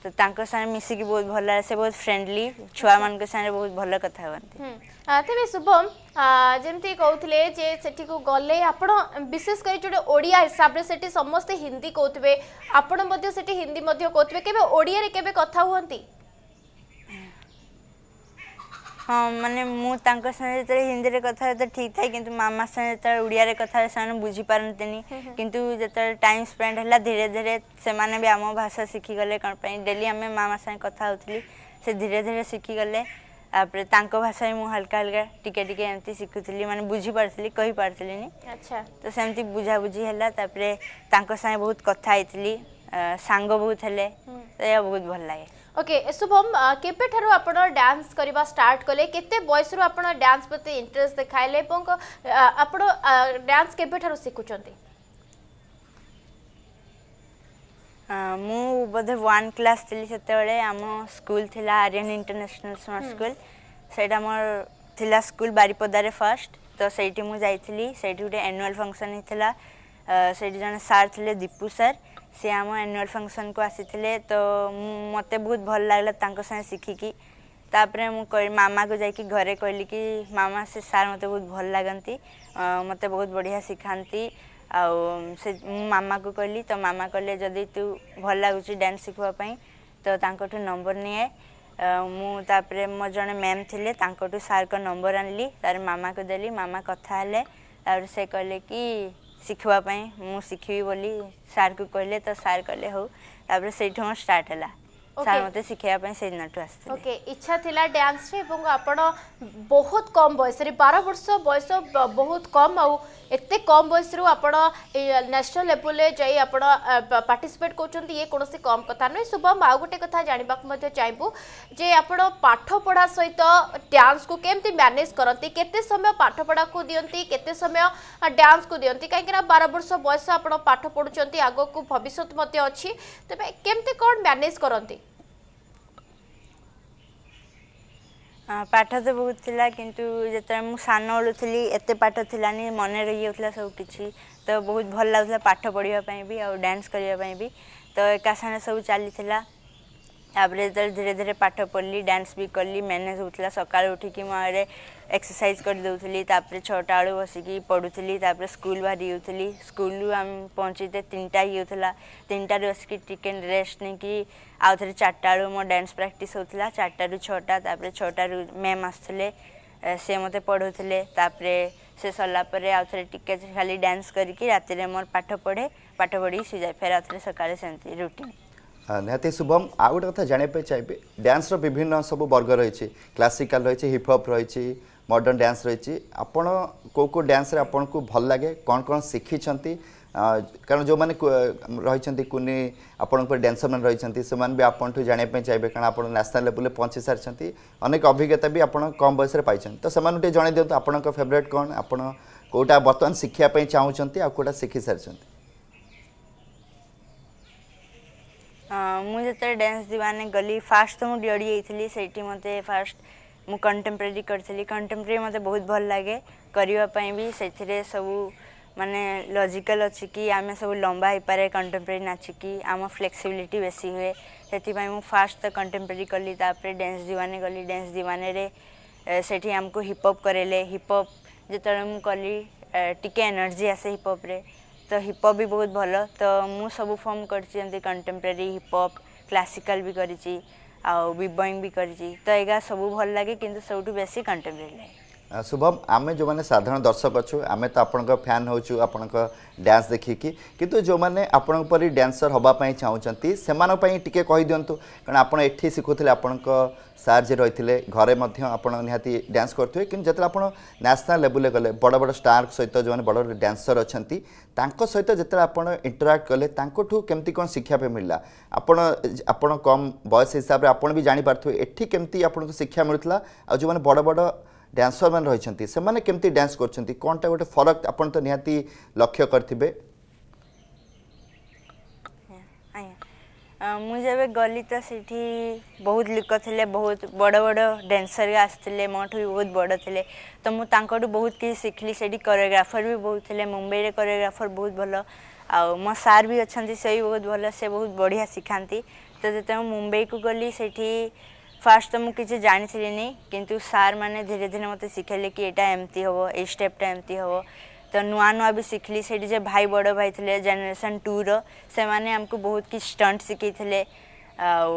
Speaker 9: ତ ତାଙ୍କ ସାଙ୍ଗରେ ମିଶିକି ବହୁତ ଭଲ ଲାଗେ ସେ ବହୁତ ଫ୍ରେଣ୍ଡଲି ଛୁଆମାନଙ୍କ ସାଙ୍ଗରେ ବହୁତ ଭଲ କଥା
Speaker 1: ହୁଅନ୍ତି ତେବେ ଶୁଭମ ଯେମିତି କହୁଥିଲେ ଯେ ସେଠିକୁ ଗଲେ ଆପଣ ବିଶେଷ କରି ଯେଉଁଟା ଓଡ଼ିଆ ହିସାବରେ ସେଠି ସମସ୍ତେ ହିନ୍ଦୀ କହୁଥିବେ ଆପଣ ମଧ୍ୟ ସେଠି ହିନ୍ଦୀ ମଧ୍ୟ କହୁଥିବେ କେବେ ଓଡ଼ିଆରେ କେବେ କଥା ହୁଅନ୍ତି
Speaker 9: हाँ मानते मुझे हिंदी में कथा तो ठीक था कि मामा सा जो ओडिया कथा से बुझीपारे कि टाइम स्पेड है धीरे धीरे से मैंने भी आम भाषा शिखिगले कहीं डेली आम मामा सा कथा से धीरे धीरे शिखिगले भाषा ही मुझे हल्का हल्का टिके टिके एमती शिखुली मैंने बुझीपी कही पारी अच्छा तो सेमती बुझाबुझी है बहुत कथी सांग बहुत है बहुत भल लगे
Speaker 1: ओके शुभम केबेठार आप
Speaker 9: डांस करवा स्टार्ट कले केते बयस रु आप डांस प्रति इंटरेस्ट देखाइले
Speaker 1: आप डांस केबेठार शिखुचंती
Speaker 9: ମୁଁ ବୋଧେ ୱାନ୍ କ୍ଲାସ୍ ଥିଲି ସେତେବେଳେ ଆମ ସ୍କୁଲ ଥିଲା ଆରିଆନ୍ ଇଣ୍ଟରନ୍ୟାସନାଲ୍ ସ୍ମାର୍ଟ ସ୍କୁଲ ସେଇଟା ମୋର ଥିଲା ସ୍କୁଲ ବାରିପଦାରେ ଫାର୍ଷ୍ଟ ତ ସେଇଠି ମୁଁ ଯାଇଥିଲି ସେଇଠି ଗୋଟେ ଆନୁଆଲ୍ ଫଙ୍କସନ୍ ହେଇଥିଲା ସେଇଠି ଜଣେ ସାର୍ ଥିଲେ ଦୀପୁ ସାର୍ ସେ ଆମ ଆନୁଆଲ୍ ଫଙ୍କସନ୍କୁ ଆସିଥିଲେ ତ ମୋତେ ବହୁତ ଭଲ ଲାଗିଲା ତାଙ୍କ ସାଙ୍ଗେ ଶିଖିକି ତାପରେ ମୁଁ ମାମାକୁ ଯାଇକି ଘରେ କହିଲି କି ମାମା ସେ ସାର୍ ମୋତେ ବହୁତ ଭଲ ଲାଗନ୍ତି ମୋତେ ବହୁତ ବଢ଼ିଆ ଶିଖାନ୍ତି ଆଉ ସେ ମୁଁ ମାମାକୁ କହିଲି ତ ମାମା କହିଲେ ଯଦି ତୁ ଭଲ ଲାଗୁଛି ଡ୍ୟାନ୍ସ ଶିଖିବା ପାଇଁ ତ ତାଙ୍କଠୁ ନମ୍ବର ନିଏ ମୁଁ ତାପରେ ମୋ ଜଣେ ମ୍ୟାମ୍ ଥିଲେ ତାଙ୍କଠୁ ସାର୍ଙ୍କ ନମ୍ବର ଆଣିଲି ତାପରେ ମାମାକୁ ଦେଲି ମାମା କଥା ହେଲେ ତାପରେ ସେ କହିଲେ କି ଶିଖିବା ପାଇଁ ମୁଁ ଶିଖିବି ବୋଲି ସାର୍କୁ କହିଲେ ତ ସାର୍ କହିଲେ ହଉ ତାପରେ ସେଇଠୁ ମୁଁ ଷ୍ଟାର୍ଟ ହେଲା ସାର୍ ମୋତେ ଶିଖେଇବା ପାଇଁ ସେଦିନଠୁ ଆସିଥିଲେ ଓକେ
Speaker 1: ଇଚ୍ଛା ଥିଲା ଡ୍ୟାନ୍ସରେ ଏବଂ ଆପଣ ବହୁତ କମ୍ ବୟସରେ ବାର ବର୍ଷ ବୟସ ବହୁତ କମ୍ ଆଉ ଏତେ କମ୍ ବୟସରୁ ଆପଣ ନ୍ୟାସନାଲ୍ ଲେଭେଲରେ ଯାଇ ଆପଣ ପାର୍ଟିସିପେଟ୍ କରୁଛନ୍ତି ଇଏ କୌଣସି କମ୍ କଥା ନୁହେଁ ଶୁଭମ ଆଉ ଗୋଟେ କଥା ଜାଣିବାକୁ ମଧ୍ୟ ଚାହିଁବୁ ଯେ ଆପଣ ପାଠପଢ଼ା ସହିତ ଡ୍ୟାନ୍ସକୁ କେମିତି ମ୍ୟାନେଜ୍ କରନ୍ତି କେତେ ସମୟ ପାଠପଢ଼ାକୁ ଦିଅନ୍ତି କେତେ ସମୟ ଡ୍ୟାନ୍ସକୁ ଦିଅନ୍ତି କାହିଁକିନା ବାର ବର୍ଷ ବୟସ ଆପଣ ପାଠ ପଢ଼ୁଛନ୍ତି ଆଗକୁ ଭବିଷ୍ୟତ ମଧ୍ୟ ଅଛି ତେବେ କେମିତି କ'ଣ ମ୍ୟାନେଜ୍ କରନ୍ତି
Speaker 9: पाठ तो बहुत थिला किंतु सान सानु थी एत पाठ थी मन रही जाता सब किसी तो बहुत भल लगुला पाठ पढ़ापी भी आउ डांस करने भी तो एका सा सब चली धीरे धीरे पाठ पढ़ली डांस भी कली मेनेज होता सका उठिकी मेरे एक्सरसाइज दे छा बेलू बसिकी पढ़ुली तापर स्कूल बाहरी होली स्कूल आम पहुँचे तीन टाइम तीन टू बसिक चिकेन रेस्ट नहीं कि ଆଉ ଥରେ ଚାରିଟାବେଳୁ ମୋ ଡ୍ୟାନ୍ସ ପ୍ରାକ୍ଟିସ୍ ହେଉଥିଲା ଚାରିଟାରୁ ଛଅଟା ତାପରେ ଛଅଟାରୁ ମ୍ୟାମ୍ ଆସୁଥିଲେ ସେ ମୋତେ ପଢ଼ାଉଥିଲେ ତାପରେ ସେ ସରିଲା ପରେ ଆଉ ଥରେ ଟିକେ ଖାଲି ଡ୍ୟାନ୍ସ କରିକି ରାତିରେ ମୋର ପାଠ ପଢ଼େ ପାଠ ପଢ଼ିକି ଶୁଯାଏ ଫେର ଆଉ ଥରେ ସକାଳେ ସେମିତି ରୁଟିନ୍
Speaker 3: ନିହାତି ଶୁଭମ ଆଉ ଗୋଟେ କଥା ଜାଣିବା ପାଇଁ ଚାହିଁବି ଡ୍ୟାନ୍ସର ବିଭିନ୍ନ ସବୁ ବର୍ଗ ରହିଛି କ୍ଲାସିକାଲ ରହିଛି ହିପ୍ହପ୍ ରହିଛି ମଡ଼ର୍ଣ୍ଣ ଡ୍ୟାନ୍ସ ରହିଛି ଆପଣ କେଉଁ କେଉଁ ଡ୍ୟାନ୍ସରେ ଆପଣଙ୍କୁ ଭଲ ଲାଗେ କ'ଣ କ'ଣ ଶିଖିଛନ୍ତି कारण जो मैंने रही कुनी आपण डांसर मैंने रही से भी आप जाना चाहिए कारण आप न्यासनाल लेवल पहुँची सारी अनेक अभिज्ञता भी तो आप कम बयस तो से जन दिंतु आपण फेवरेट कौन आप कौटा बर्तमान शिखापी चाहूँगी आ शिखी सारी
Speaker 9: मुझे डांस दीवाने गली फास्ट तो मुझे डरी जाइली से मत फास्ट मुझे कंटेम्पोरारी करी कंटेम्पोरारी मत बहुत भल लगे करने भी से सब माने लॉजिकल अच्छे कि आम सब लंबा हो पाए कंटेम्परि नाचिकी आम फ्लेक्सीबिलिटी बेस हुए से फास्ट तो कंटेम्परि कली डैन्स दीवाने गली डैन्स दीवाने से आमको हिपअप करेले हिपअप जिते कली टी एनर्जी आसे हिपअप्रे तो हिपहप भी बहुत तो तो भल तो मुझ सब फर्म कर कंटेम्परि हिपअप क्लासिकाल भी कर आउ भी कर तो यह सब भल लगे कि सब बेस कंटेम्परि लगे
Speaker 3: শুভম আমি যে সাধারণ দর্শক অছু আমি তো আপনার ফ্যান হচ্ছু আপনার ড্যান্স দেখিকি কিন্তু যে আপনার পরি ড্যান্সর হওয়া চাহুমান সে টিকি কহিদিও কারণ আপনার এটি শিখুলে আপনার স্যার যে রয়েছে ঘরে আপনার নিহতি ড্যান্স করতে কিন্তু যেত আপনার ন্যাশনাল লেভেলে গেলে বড় বড় স্টার সহিত যে বড় বড় ড্যান্সর অনেক তাঙ্ক সহিত যেত আপনার ইন্টরাক্ট কলে তাঁকু কেমতি কোণ শিক্ষা মিললা আপনার আপনার কম বয়স হিসাবে আপনার বি জাঁপারে এটি কেমতি আপনার শিক্ষা মিলুলা আর যে বড় বড় ଡ୍ୟାନ୍ସର ମାନେ ରହିଛନ୍ତି ସେମାନେ କେମିତି ଡ୍ୟାନ୍ସ କରୁଛନ୍ତି କ'ଣଟା ଗୋଟେ ଫରକ ଆପଣ ତ ନିହାତି ଲକ୍ଷ୍ୟ କରିଥିବେ
Speaker 9: ମୁଁ ଯେବେ ଗଲି ତ ସେଠି ବହୁତ ଲୋକ ଥିଲେ ବହୁତ ବଡ଼ ବଡ଼ ଡ୍ୟାନ୍ସର ଆସିଥିଲେ ମୋଠୁ ବି ବହୁତ ବଡ଼ ଥିଲେ ତ ମୁଁ ତାଙ୍କଠୁ ବହୁତ କିଛି ଶିଖିଲି ସେଠି କୋରିଓଗ୍ରାଫର ବି ବହୁତ ଥିଲେ ମୁମ୍ବାଇରେ କୋରିଓଗ୍ରାଫର ବହୁତ ଭଲ ଆଉ ମୋ ସାର୍ ବି ଅଛନ୍ତି ସେ ବି ବହୁତ ଭଲ ସେ ବହୁତ ବଢ଼ିଆ ଶିଖାନ୍ତି ତ ଯେତେବେଳେ ମୁମ୍ବାଇକୁ ଗଲି ସେଠି ফার্স্ট তো মু কিছু জানিছিলিনি কিন্তু স্যার মানে ধীরে ধীরে মতো শিখাইলে কি এটা এমতি হব এই স্টেপটা এমতি হব তো নূয়া নূয়া বি শিখলি সেটি যে ভাই বড় ভাই লে জেনারেসন টুর সে আমাকে বহুত কিছু স্টন্ট শিখাইলে আও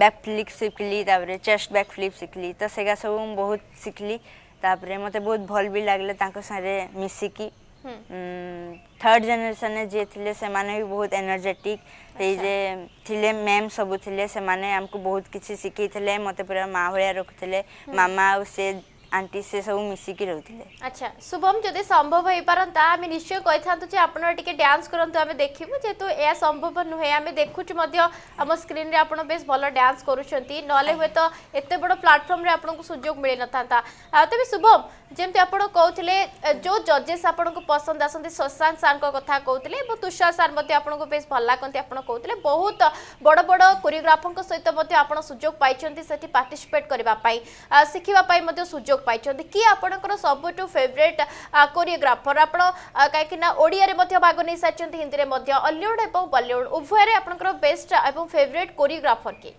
Speaker 9: ব্যাক ফ্লিপ শিখলি তাপরে চেস্ট ব্যাক ফ্লিপ শিখলি তো সেগা সব বহুত শিখলি তাপরে মতো বহুত ভাল বি লাগলে তাঙ্ক সাথে মিশিকি थर्ड जेनेसन जी थे से बहुत एनर्जेटिक जे मैम सबू थे से बहुत किसी शिखी मत पूरा माँ भाया रखुले मामा आ আন্টি সে সব মিশিকি রহুলে
Speaker 1: আচ্ছা শুভম যদি সম্ভব হয়ে পারন্তা আমি নিশ্চয় কইথান্তু যে আপনারা টিকে ডান্স করন্তু আমি দেখিবু যেহেতু এ সম্ভব নহে আমি দেখুছি মধ্য আম স্ক্রিন রে আপন বেশ ভালো ডান্স করুছন্তি নলে হয়তো এত বড় প্ল্যাটফর্ম রে আপনাকে সুযোগ মিলি নথান্তা তবে শুভম যেমতি আপন কউথিলে যে জজেস আপনাকে পছন্দ আসন্তি শশাঙ্ক সারଙ୍କ কথা কউথিলে এবং তুষার সার মধ্যে আপনাকে বেশ ভালো লাগন্তি আপন কউথিলে বহুত বড় বড় কোরিওগ্রাফরଙ୍କ সহিত মধ্যে আপন সুযোগ পাইছন্তি সেটি পার্টিসিপেট করিবা পাই শিখিবা পাই মধ্যে সুযোগ পাইছেন কি আপনার সবুঠু ফেভরেট কোরিওগ্রাফর আপনার কিনা ওড়িয়ার ভাগ নিয়ে সারিছেন হিন্দি অলিউড এবং বলিউড উভয়ের আপনার বেস্ট এবং ফেভরেট কোরিওগ্রাফর কি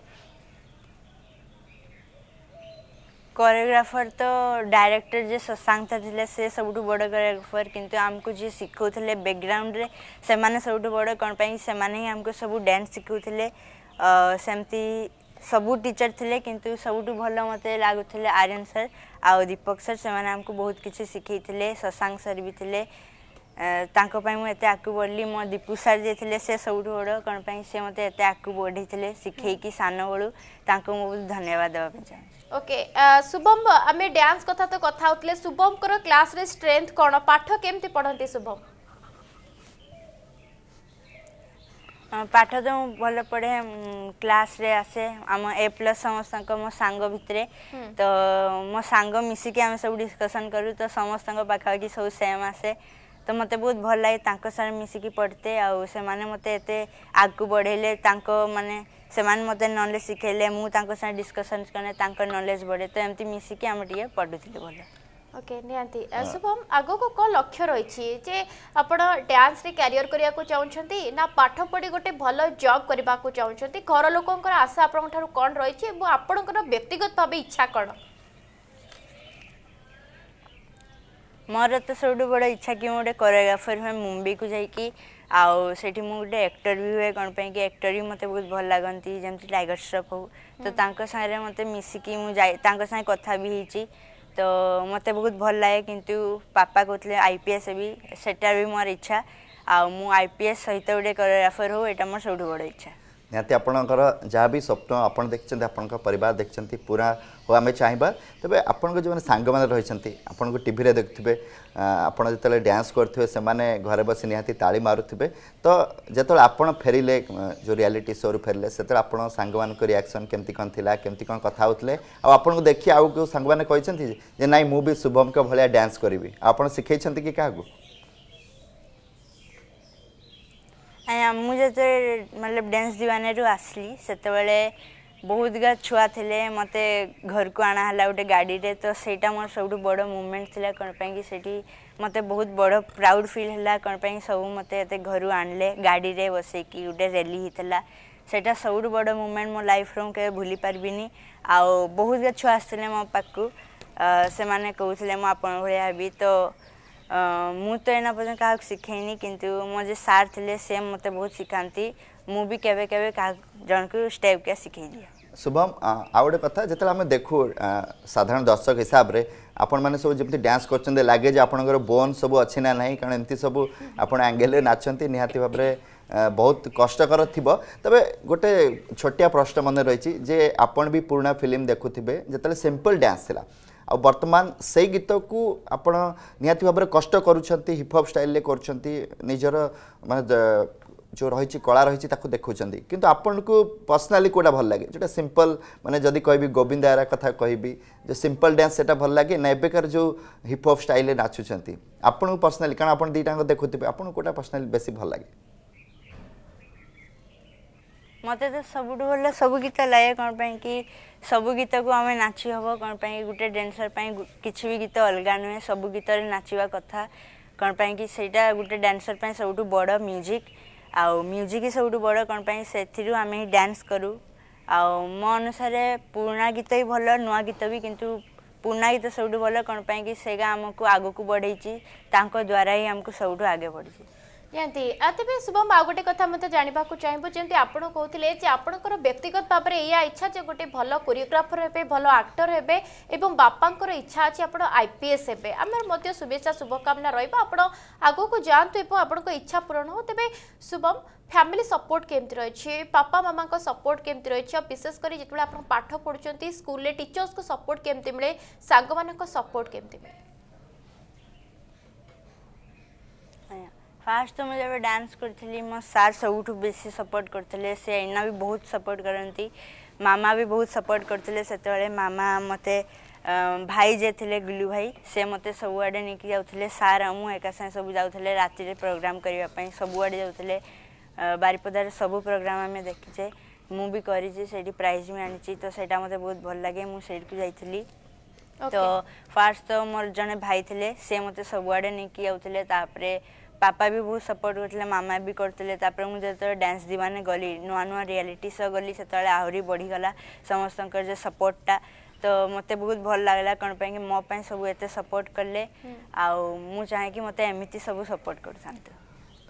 Speaker 9: कोरियोग्राफर तो डायरेक्टर जे शशांक सर थे से सब बड़ कोरियोग्राफर किंतु आमको जी सिखाऊले बैकग्राउंड रे से सब बड़ कौन से आमको सब डांस सिखाऊले सेमती सब टीचर थे किंतु सब भल मत लगुले आर्यन सर ଆଉ ଦୀପକ ସାର୍ ସେମାନେ ଆମକୁ ବହୁତ କିଛି ଶିଖେଇଥିଲେ ଶଶାଙ୍କ ସାର୍ ବି ଥିଲେ ତାଙ୍କ ପାଇଁ ମୁଁ ଏତେ ଆଗକୁ ବଢ଼ିଲି ମୋ ଦୀପୁ ସାର୍ ଯିଏ ଥିଲେ ସେ ସବୁଠୁ ବଡ଼ କ'ଣ ପାଇଁ ସେ ମୋତେ ଏତେ ଆଗକୁ ବଢ଼େଇଥିଲେ ଶିଖେଇକି ସାନବେଳୁ ତାଙ୍କୁ ମୁଁ ବହୁତ ଧନ୍ୟବାଦ ଦେବା ପାଇଁ ଚାହୁଁଛି
Speaker 1: ଓକେ ଶୁଭମ ଆମେ ଡ୍ୟାନ୍ସ କଥା ତ କଥା ହେଉଥିଲେ ଶୁଭମଙ୍କର କ୍ଲାସ୍ରେ ଷ୍ଟ୍ରେଙ୍ଥ କ'ଣ ପାଠ କେମିତି ପଢ଼ନ୍ତି ଶୁଭମ
Speaker 9: पाठ त भन पढे आसे आम ए प्लस समस म साङ भित्र तो म साङ मिसकिमे सबै डिस्कसन गरौँ त सब सेम आसे तो मते बहुत भएे त साथ मिसिक पढ्ते आउने मते आगु बढैले तलेज सिखेले मिसकसन कले त नलेलेज बढे तिमी मसिक पढुले भयो
Speaker 1: ওকে নিহতি শুভম আগুক কোন লক্ষ্য রয়েছে যে আপনার ড্যান্সরে ক্যারিয়র করা চাহুমান না পাঠ পড়ি গোটে ভালো জব করা চাহুমান ঘর লোকর আশা আপনার ঠার কম রয়েছে এবং আপনার ব্যক্তিগত ভাবে ইচ্ছা কম
Speaker 9: ମୋର ତ ସବୁଠୁ ବଡ଼ ଇଚ୍ଛା କି ମୁଁ ଗୋଟେ କୋରିଓଗ୍ରାଫର୍ ହୁଏ ମୁମ୍ବାଇକୁ ଯାଇକି ଆଉ ସେଠି ମୁଁ ଗୋଟେ ଆକ୍ଟର ବି ହୁଏ କ'ଣ ପାଇଁକି ଆକ୍ଟର ବି ମୋତେ ବହୁତ ଭଲ ଲାଗନ୍ତି ଯେମିତି ଟାଇଗର ଶ୍ରଫ୍ ହଉ ତ ତାଙ୍କ ସାଙ୍ଗରେ ମୋତେ ମିଶିକି ମୁଁ ଯାଇ ତାଙ୍କ ସାଙ୍ଗେ କଥା ବି ହେଇଛି ତ ମୋତେ ବହୁତ ଭଲ ଲାଗେ କିନ୍ତୁ ପାପା କହୁଥିଲେ ଆଇ ପି ଏସ୍ ହେବି ସେଟା ବି ମୋର ଇଚ୍ଛା ଆଉ ମୁଁ ଆଇ ପି ଏସ୍ ସହିତ ଗୋଟେ କୋରିଓଗ୍ରାଫର ହଉ ଏଇଟା ମୋର ସବୁଠୁ ବଡ଼ ଇଚ୍ଛା
Speaker 3: ନିହାତି ଆପଣଙ୍କର ଯାହା ବି ସ୍ୱପ୍ନ ଆପଣ ଦେଖିଛନ୍ତି ଆପଣଙ୍କ ପରିବାର ଦେଖିଛନ୍ତି ପୁରା ଓ ଆମେ ଚାହିଁବା ତେବେ ଆପଣଙ୍କ ଯେଉଁମାନେ ସାଙ୍ଗମାନେ ରହିଛନ୍ତି ଆପଣଙ୍କୁ ଟିଭିରେ ଦେଖୁଥିବେ ଆପଣ ଯେତେବେଳେ ଡ୍ୟାନ୍ସ କରୁଥିବେ ସେମାନେ ଘରେ ବସି ନିହାତି ତାଳି ମାରୁଥିବେ ତ ଯେତେବେଳେ ଆପଣ ଫେରିଲେ ଯେଉଁ ରିଆଲିଟି ଶୋରୁ ଫେରିଲେ ସେତେବେଳେ ଆପଣଙ୍କ ସାଙ୍ଗମାନଙ୍କ ରିଆକ୍ସନ୍ କେମିତି କ'ଣ ଥିଲା କେମିତି କ'ଣ କଥା ହେଉଥିଲେ ଆଉ ଆପଣଙ୍କୁ ଦେଖି ଆଉ କେଉଁ ସାଙ୍ଗମାନେ କହିଛନ୍ତି ଯେ ନାଇଁ ମୁଁ ବି ଶୁଭମଙ୍କ ଭଳିଆ ଡ୍ୟାନ୍ସ କରିବି ଆପଣ ଶିଖେଇଛନ୍ତି କି କାହାକୁ
Speaker 9: ଆଜ୍ଞା ମୁଁ ଯେତେବେଳେ ମତଲବ ଡ୍ୟାନ୍ସ ଦିୱାନେରୁ ଆସିଲି ସେତେବେଳେ बहुत गा छुआ थे मत घर को अणा है गोटे गाड़ी रे तो सहीटा मोर सब बड़ मुमेंट थी कौन पाई कि मत बहुत बड़ प्राउड फिल है कौन पाई सब मत घर आणले गाड़ी में कि गोटे रैली होता से सब बड़ मुमेंट मो लाइफ रूम के भूली पारिनी आउ बहुत गा छुआ आ पाक से मैंने कहते मुझे आप भाई तो मुझे तो एना पर्यटन क्या शिखेनी कितु मोजे सारे से मत बहुत शिखाती ମୁଁ ବି କେବେ କେବେ ଜଣକୁ ଷ୍ଟେପ୍କେ ଶିଖେଇ ଦିଏ
Speaker 3: ଶୁଭମ ଆଉ ଗୋଟେ କଥା ଯେତେବେଳେ ଆମେ ଦେଖୁ ସାଧାରଣ ଦର୍ଶକ ହିସାବରେ ଆପଣମାନେ ସବୁ ଯେମିତି ଡ୍ୟାନ୍ସ କରୁଛନ୍ତି ଲାଗେ ଯେ ଆପଣଙ୍କର ବୋନ୍ ସବୁ ଅଛି ନା ନାହିଁ କାରଣ ଏମିତି ସବୁ ଆପଣ ଆଙ୍ଗେଲରେ ନାଚନ୍ତି ନିହାତି ଭାବରେ ବହୁତ କଷ୍ଟକର ଥିବ ତେବେ ଗୋଟେ ଛୋଟିଆ ପ୍ରଶ୍ନ ମନେ ରହିଛି ଯେ ଆପଣ ବି ପୁରୁଣା ଫିଲ୍ମ ଦେଖୁଥିବେ ଯେତେବେଳେ ସିମ୍ପଲ୍ ଡ୍ୟାନ୍ସ ଥିଲା ଆଉ ବର୍ତ୍ତମାନ ସେଇ ଗୀତକୁ ଆପଣ ନିହାତି ଭାବରେ କଷ୍ଟ କରୁଛନ୍ତି ହିପ୍ହପ୍ ଷ୍ଟାଇଲ୍ରେ କରୁଛନ୍ତି ନିଜର ମାନେ ଯେଉଁ ରହିଛି କଳା ରହିଛି ତାକୁ ଦେଖୁଛନ୍ତି କିନ୍ତୁ ଆପଣଙ୍କୁ ପର୍ସନାଲି କେଉଁଟା ଭଲ ଲାଗେ ଯେଉଁଟା ସିମ୍ପଲ୍ ମାନେ ଯଦି କହିବି ଗୋବିନ୍ଦ ଆରା କଥା କହିବି ଯେ ସିମ୍ପଲ୍ ଡ୍ୟାନ୍ସ ସେଇଟା ଭଲ ଲାଗେ ନା ଏବେକାର ଯେଉଁ ହିପ୍ହପ୍ ଷ୍ଟାଇଲ୍ରେ ନାଚୁଛନ୍ତି ଆପଣଙ୍କୁ ପର୍ସନାଲି କାରଣ ଆପଣ ଦୁଇଟାଙ୍କ ଦେଖୁଥିବେ ଆପଣଙ୍କୁ କେଉଁଟା ପର୍ସନାଲି ବେଶୀ ଭଲ ଲାଗେ
Speaker 9: ମୋତେ ତ ସବୁଠୁ ଭଲ ସବୁ ଗୀତ ଲାଗେ କ'ଣ ପାଇଁ କି ସବୁ ଗୀତକୁ ଆମେ ନାଚି ହେବ କ'ଣ ପାଇଁ ଗୋଟେ ଡ୍ୟାନ୍ସର ପାଇଁ କିଛି ବି ଗୀତ ଅଲଗା ନୁହେଁ ସବୁ ଗୀତରେ ନାଚିବା କଥା କ'ଣ ପାଇଁକି ସେଇଟା ଗୋଟେ ଡ୍ୟାନ୍ସର ପାଇଁ ସବୁଠୁ ବଡ଼ ମ୍ୟୁଜିକ୍ ଆଉ ମ୍ୟୁଜିକ୍ ସବୁଠୁ ବଡ଼ କ'ଣ ପାଇଁ ସେଥିରୁ ଆମେ ଡ୍ୟାନ୍ସ କରୁ ଆଉ ମୋ ଅନୁସାରେ ପୁରୁଣା ଗୀତ ବି ଭଲ ନୂଆ ଗୀତ ବି କିନ୍ତୁ ପୁରୁଣା ଗୀତ ସବୁଠୁ ଭଲ କ'ଣ ପାଇଁକି ସେଗା ଆମକୁ ଆଗକୁ ବଢ଼େଇଛି ତାଙ୍କ ଦ୍ୱାରା ହିଁ ଆମକୁ ସବୁଠୁ ଆଗେ ବଢ଼ିଛି ନିହାତି ଆଉ ତେବେ ଶୁଭମ ଆଉ ଗୋଟେ
Speaker 1: କଥା ମଧ୍ୟ ଜାଣିବାକୁ ଚାହିଁବୁ ଯେମିତି ଆପଣ କହୁଥିଲେ ଯେ ଆପଣଙ୍କର ବ୍ୟକ୍ତିଗତ ଭାବରେ ଏଇଆ ଇଚ୍ଛା ଯେ ଗୋଟେ ଭଲ କୋରିଓଗ୍ରାଫର ହେବେ ଭଲ ଆକ୍ଟର ହେବେ ଏବଂ ବାପାଙ୍କର ଇଚ୍ଛା ଅଛି ଆପଣ ଆଇପିଏସ୍ ହେବେ ଆମର ମଧ୍ୟ ଶୁଭେଚ୍ଛା ଶୁଭକାମନା ରହିବ ଆପଣ ଆଗକୁ ଯାଆନ୍ତୁ ଏବଂ ଆପଣଙ୍କ ଇଚ୍ଛା ପୂରଣ ହେଉ ତେବେ ଶୁଭମ ଫ୍ୟାମିଲି ସପୋର୍ଟ କେମିତି ରହିଛି ବାପା ମାମାଙ୍କ ସପୋର୍ଟ କେମିତି ରହିଛି ଆଉ ବିଶେଷ କରି ଯେତେବେଳେ ଆପଣ ପାଠ ପଢ଼ୁଛନ୍ତି ସ୍କୁଲରେ ଟିଚର୍ସଙ୍କୁ ସପୋର୍ଟ କେମିତି ମିଳେ ସାଙ୍ଗମାନଙ୍କ ସପୋର୍ଟ କେମିତି ମିଳେ
Speaker 9: फास्ट तो मुझे डांस करी मो सार सब बेस सपोर्ट करते सीना भी बहुत सपोर्ट करती मामा भी बहुत सपोर्ट करते से मामा मत भाई जे थे गुलू भाई से मत सबुआडे नहीं जाते सार मुका सा सब जाऊे राति प्रोग्राम करने सबुआडे जाते बारिपदार सब प्रोग्राम आम देखीचे मुझे करी प्राइज भी आनी तो से मत बहुत भल लगे मुझे तो फास्ट तो मोर जन भाई थे से मत सबुआडे नहीं जाते पापा भी बहुत सपोर्ट करते मामा भी करते मुझे जो डांस दीवाने गली नुआ नुआ रियालीट गली से आहरी बढ़ीगला समस्त सपोर्टा तो मत बहुत भल लगला कौन पर मोप सब सपोर्ट कले आ चाहे कि मत एमती सब सपोर्ट कर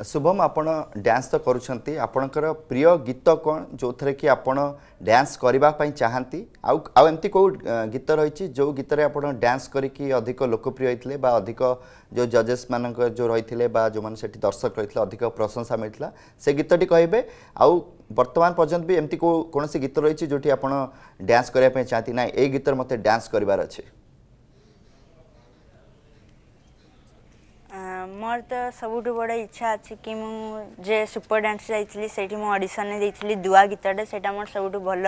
Speaker 3: ଶୁଭମ ଆପଣ ଡ୍ୟାନ୍ସ ତ କରୁଛନ୍ତି ଆପଣଙ୍କର ପ୍ରିୟ ଗୀତ କ'ଣ ଯେଉଁଥିରେ କି ଆପଣ ଡ୍ୟାନ୍ସ କରିବା ପାଇଁ ଚାହାନ୍ତି ଆଉ ଆଉ ଏମିତି କେଉଁ ଗୀତ ରହିଛି ଯେଉଁ ଗୀତରେ ଆପଣ ଡ୍ୟାନ୍ସ କରିକି ଅଧିକ ଲୋକପ୍ରିୟ ହୋଇଥିଲେ ବା ଅଧିକ ଯେଉଁ ଜଜେସ୍ମାନଙ୍କ ଯେଉଁ ରହିଥିଲେ ବା ଯେଉଁମାନେ ସେଠି ଦର୍ଶକ ରହିଥିଲେ ଅଧିକ ପ୍ରଶଂସା ମିଳିଥିଲା ସେ ଗୀତଟି କହିବେ ଆଉ ବର୍ତ୍ତମାନ ପର୍ଯ୍ୟନ୍ତ ବି ଏମିତି କେଉଁ କୌଣସି ଗୀତ ରହିଛି ଯେଉଁଠି ଆପଣ ଡ୍ୟାନ୍ସ କରିବା ପାଇଁ ଚାହାନ୍ତି ନାହିଁ ଏଇ ଗୀତରେ ମୋତେ ଡ୍ୟାନ୍ସ କରିବାର ଅଛି
Speaker 9: ମୋର ତ ସବୁଠୁ ବଡ଼ ଇଚ୍ଛା ଅଛି କି ମୁଁ ଯେ ସୁପର ଡ୍ୟାନ୍ସ ଯାଇଥିଲି ସେଇଠି ମୁଁ ଅଡ଼ିସନ୍ରେ ଦେଇଥିଲି ଦୁଆ ଗୀତଟା ସେଇଟା ମୋର ସବୁଠୁ ଭଲ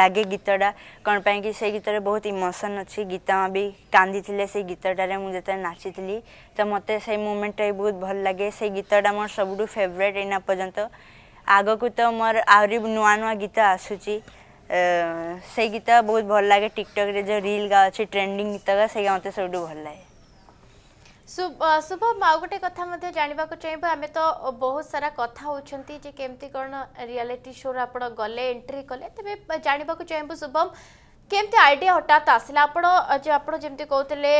Speaker 9: ଲାଗେ ଗୀତଟା କ'ଣ ପାଇଁକି ସେଇ ଗୀତରେ ବହୁତ ଇମୋସନ୍ ଅଛି ଗୀତା ବି କାନ୍ଦିଥିଲେ ସେଇ ଗୀତଟାରେ ମୁଁ ଯେତେବେଳେ ନାଚିଥିଲି ତ ମୋତେ ସେଇ ମୁମେଣ୍ଟଟା ବି ବହୁତ ଭଲ ଲାଗେ ସେଇ ଗୀତଟା ମୋର ସବୁଠୁ ଫେଭରେଟ୍ ଏଇନା ପର୍ଯ୍ୟନ୍ତ ଆଗକୁ ତ ମୋର ଆହୁରି ନୂଆ ନୂଆ ଗୀତ ଆସୁଛି ସେଇ ଗୀତ ବହୁତ ଭଲ ଲାଗେ ଟିକ୍ଟକ୍ରେ ଯେଉଁ ରିଲ୍ ଗା ଅଛି ଟ୍ରେଣ୍ଡିଂ ଗୀତ ଗା ସେଇଟା ମୋତେ ସବୁଠୁ ଭଲ ଲାଗେ
Speaker 1: ଶୁଭମ ଆଉ ଗୋଟେ କଥା ମଧ୍ୟ ଜାଣିବାକୁ ଚାହିଁବୁ ଆମେ ତ ବହୁତ ସାରା କଥା ହେଉଛନ୍ତି ଯେ କେମିତି କ'ଣ ରିଆଲିଟି ଶୋରେ ଆପଣ ଗଲେ ଏଣ୍ଟ୍ରି କଲେ ତେବେ ଜାଣିବାକୁ ଚାହିଁବୁ ଶୁଭମ କେମିତି ଆଇଡ଼ିଆ ହଠାତ୍ ଆସିଲା ଆପଣ ଯେ ଆପଣ ଯେମିତି କହୁଥିଲେ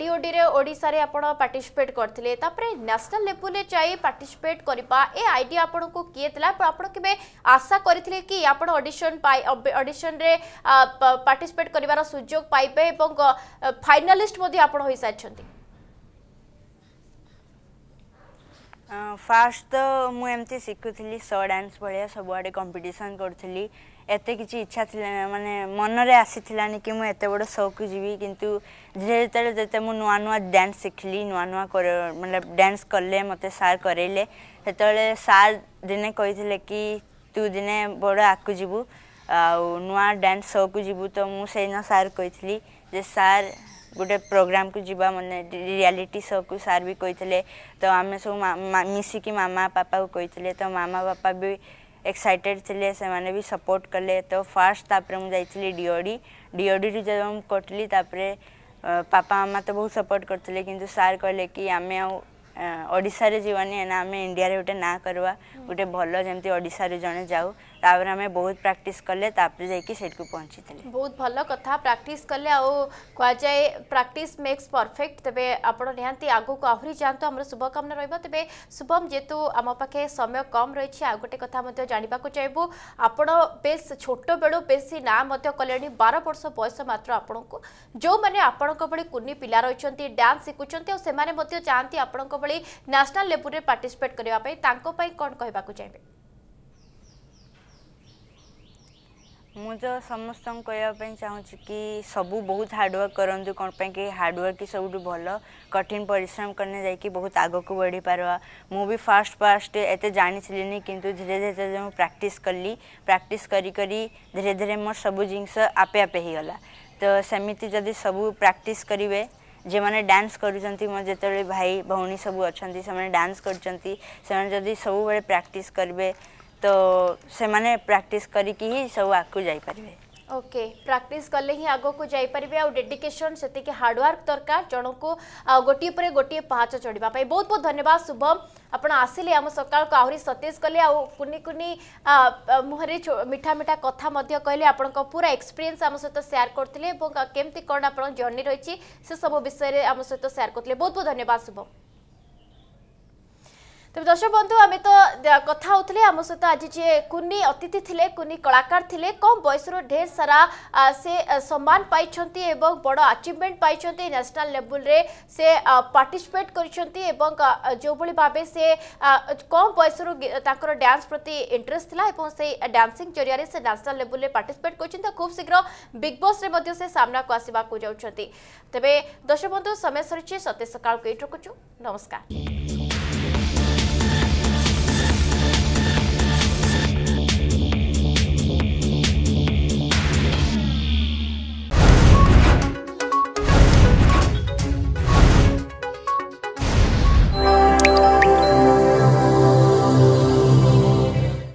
Speaker 1: ଡିଓଡିରେ ଓଡ଼ିଶାରେ ଆପଣ ପାର୍ଟିସିପେଟ୍ କରିଥିଲେ ତାପରେ ନ୍ୟାସନାଲ୍ ଲେଭେଲରେ ଯାଇ ପାର୍ଟିସିପେଟ୍ କରିବା ଏ ଆଇଡ଼ିଆ ଆପଣଙ୍କୁ କିଏ ଥିଲା ଆପଣ କେବେ ଆଶା କରିଥିଲେ କି ଆପଣ ଅଡ଼ିସନ୍ ପାଇ ଅଡ଼ିସନ୍ରେ ପାର୍ଟିସିପେଟ୍ କରିବାର ସୁଯୋଗ ପାଇବେ ଏବଂ ଫାଇନାଲିଷ୍ଟ ମଧ୍ୟ ଆପଣ ହୋଇସାରିଛନ୍ତି
Speaker 9: ଫାଷ୍ଟ ତ ମୁଁ ଏମିତି ଶିଖୁଥିଲି ସୋ ଡ୍ୟାନ୍ସ ଭଳିଆ ସବୁଆଡ଼େ କମ୍ପିଟିସନ୍ କରୁଥିଲି ଏତେ କିଛି ଇଚ୍ଛା ଥିଲା ମାନେ ମନରେ ଆସିଥିଲାନି କି ମୁଁ ଏତେ ବଡ଼ ସୋକୁ ଯିବି କିନ୍ତୁ ଧୀରେ ଯେତେବେଳେ ଯେତେ ମୁଁ ନୂଆ ନୂଆ ଡ୍ୟାନ୍ସ ଶିଖିଲି ନୂଆ ନୂଆ ମାନେ ଡ୍ୟାନ୍ସ କଲେ ମୋତେ ସାର୍ କରେଇଲେ ସେତେବେଳେ ସାର୍ ଦିନେ କହିଥିଲେ କି ତୁ ଦିନେ ବଡ଼ ଆଗକୁ ଯିବୁ ଆଉ ନୂଆ ଡ୍ୟାନ୍ସ ସୋକୁ ଯିବୁ ତ ମୁଁ ସେଇଦିନ ସାର୍ କହିଥିଲି ଯେ ସାର୍ गोटे प्रोग्राम को जीवा मैंने रियालीटी शो को सार भी कही तो आम सब मिसिकी मामा पापा को कही तो मामा पापा भी एक्साइटेड थे से भी सपोर्ट कले तो फास्ट तापर मुझे डीओडी डीओडी रू जब मुझे तापर पापा मामा तो बहुत सपोर्ट करते कि सार कहले कि आम ଓଡ଼ିଶାରେ ଯିବାନି ନା आम इंडिया ଗୋଟେ ना करवा ଗୋଟେ भल जमी ଓଡ଼ିଶାରେ ଜଣେ जाऊ तापर आम बहुत प्राक्ट कले जाकि पहुँची थी
Speaker 1: बहुत भल कथ प्राक्ट कले आए प्राक्ट मेक्स परफेक्ट तेज आपति को आहरी जातु आम शुभकामना रही है तेज शुभम जेहेतु आम पाखे समय कम रही आ गोटे कथा जानवाक चाहबू आप बे छोट बेलू बे ना कले बार वर्ष बयस मात्र आपण को जो मैंने आपण कुन्नी पिला रही डांस शिखुंत चाहती आपण नाशनाल लेवल पार्टिसपेट करने कौन कहवाक चाहिए
Speaker 9: ମୁଁ ତ ସମସ୍ତଙ୍କୁ କହିବା ପାଇଁ ଚାହୁଁଛି କି ସବୁ ବହୁତ ହାର୍ଡ଼ୱାର୍କ କରନ୍ତୁ କ'ଣ ପାଇଁ କି ହାର୍ଡ଼ୱାର୍କ ହିଁ ସବୁଠୁ ଭଲ କଠିନ ପରିଶ୍ରମ କଲେ ଯାଇକି ବହୁତ ଆଗକୁ ବଢ଼ିପାରିବା ମୁଁ ବି ଫାର୍ଷ୍ଟ ଫାର୍ଷ୍ଟ ଏତେ ଜାଣିଥିଲିନି କିନ୍ତୁ ଧୀରେ ଧୀରେ ମୁଁ ପ୍ରାକ୍ଟିସ୍ କଲି ପ୍ରାକ୍ଟିସ୍ କରି କରି ଧୀରେ ଧୀରେ ମୋର ସବୁ ଜିନିଷ ଆପେ ଆପେ ହେଇଗଲା ତ ସେମିତି ଯଦି ସବୁ ପ୍ରାକ୍ଟିସ୍ କରିବେ ଯେଉଁମାନେ ଡ୍ୟାନ୍ସ କରୁଛନ୍ତି ମୋର ଯେତେବେଳେ ଭାଇ ଭଉଣୀ ସବୁ ଅଛନ୍ତି ସେମାନେ ଡ୍ୟାନ୍ସ କରୁଛନ୍ତି ସେମାନେ ଯଦି ସବୁବେଳେ ପ୍ରାକ୍ଟିସ୍ କରିବେ तो सेमाने प्रैक्टिस करिक ही सब आगु जाइपारे
Speaker 1: ओके प्राक्टिस कले ही आग को जापर आउ डेडिकेशन से हार्डवर्क दरकार जन को गोटे पर गोटे पहाच चढ़ापी बहुत बहुत धन्यवाद शुभम ଆପଣ ଆସିଲେ ଆମ ସକାଳକୁ ଆହୁରି ସତେଜ କଲେ ଆଉ କୁନି କୁନି ମୁହଁରେ ମିଠା ମିଠା କଥା ମଧ୍ୟ କହିଲେ ଆପଣଙ୍କ ପୁରା ଏକ୍ସପିରିଏନ୍ସ ଆମ ସହିତ ସେୟାର କରିଥିଲେ ଏବଂ କେମିତି କ'ଣ ଆପଣଙ୍କ ଜର୍ଣ୍ଣି ରହିଛି ସେସବୁ ବିଷୟରେ ଆମ ସହିତ ସେୟାର କରିଥିଲେ ବହୁତ ବହୁତ ଧନ୍ୟବାଦ ଶୁଭମ তবে দর্শক বন্ধু আমি তো কথা হোলে আমার সহ আজ যে কুনি অতিথি লে কুনি কলাকার লে কম বয়সর ঢের সারা সে সম্মান পাইছেন এবং বড় আচিভমেন্ট পাইছেন ন্যাশনাল লেভেলরে সে পার্টিসিপেট করছেন এবং যেভাবে ভাবে সে কম বয়সর তাঁর ড্যান্স প্রতি ইন্টারেস্ট লা এবং সেই ড্যান্সিং জরিয়ারে সে ন্যাশনাল লেভেলরে পার্টিসিপেট করছেন খুব শীঘ্র বিগ বস্রে মধ্যে সে সামনাকু আসবাকু যাচ্ছেন তবে দর্শক বন্ধু সময় সরিছে সতেজ সকাল এইট রকুছু নমস্কার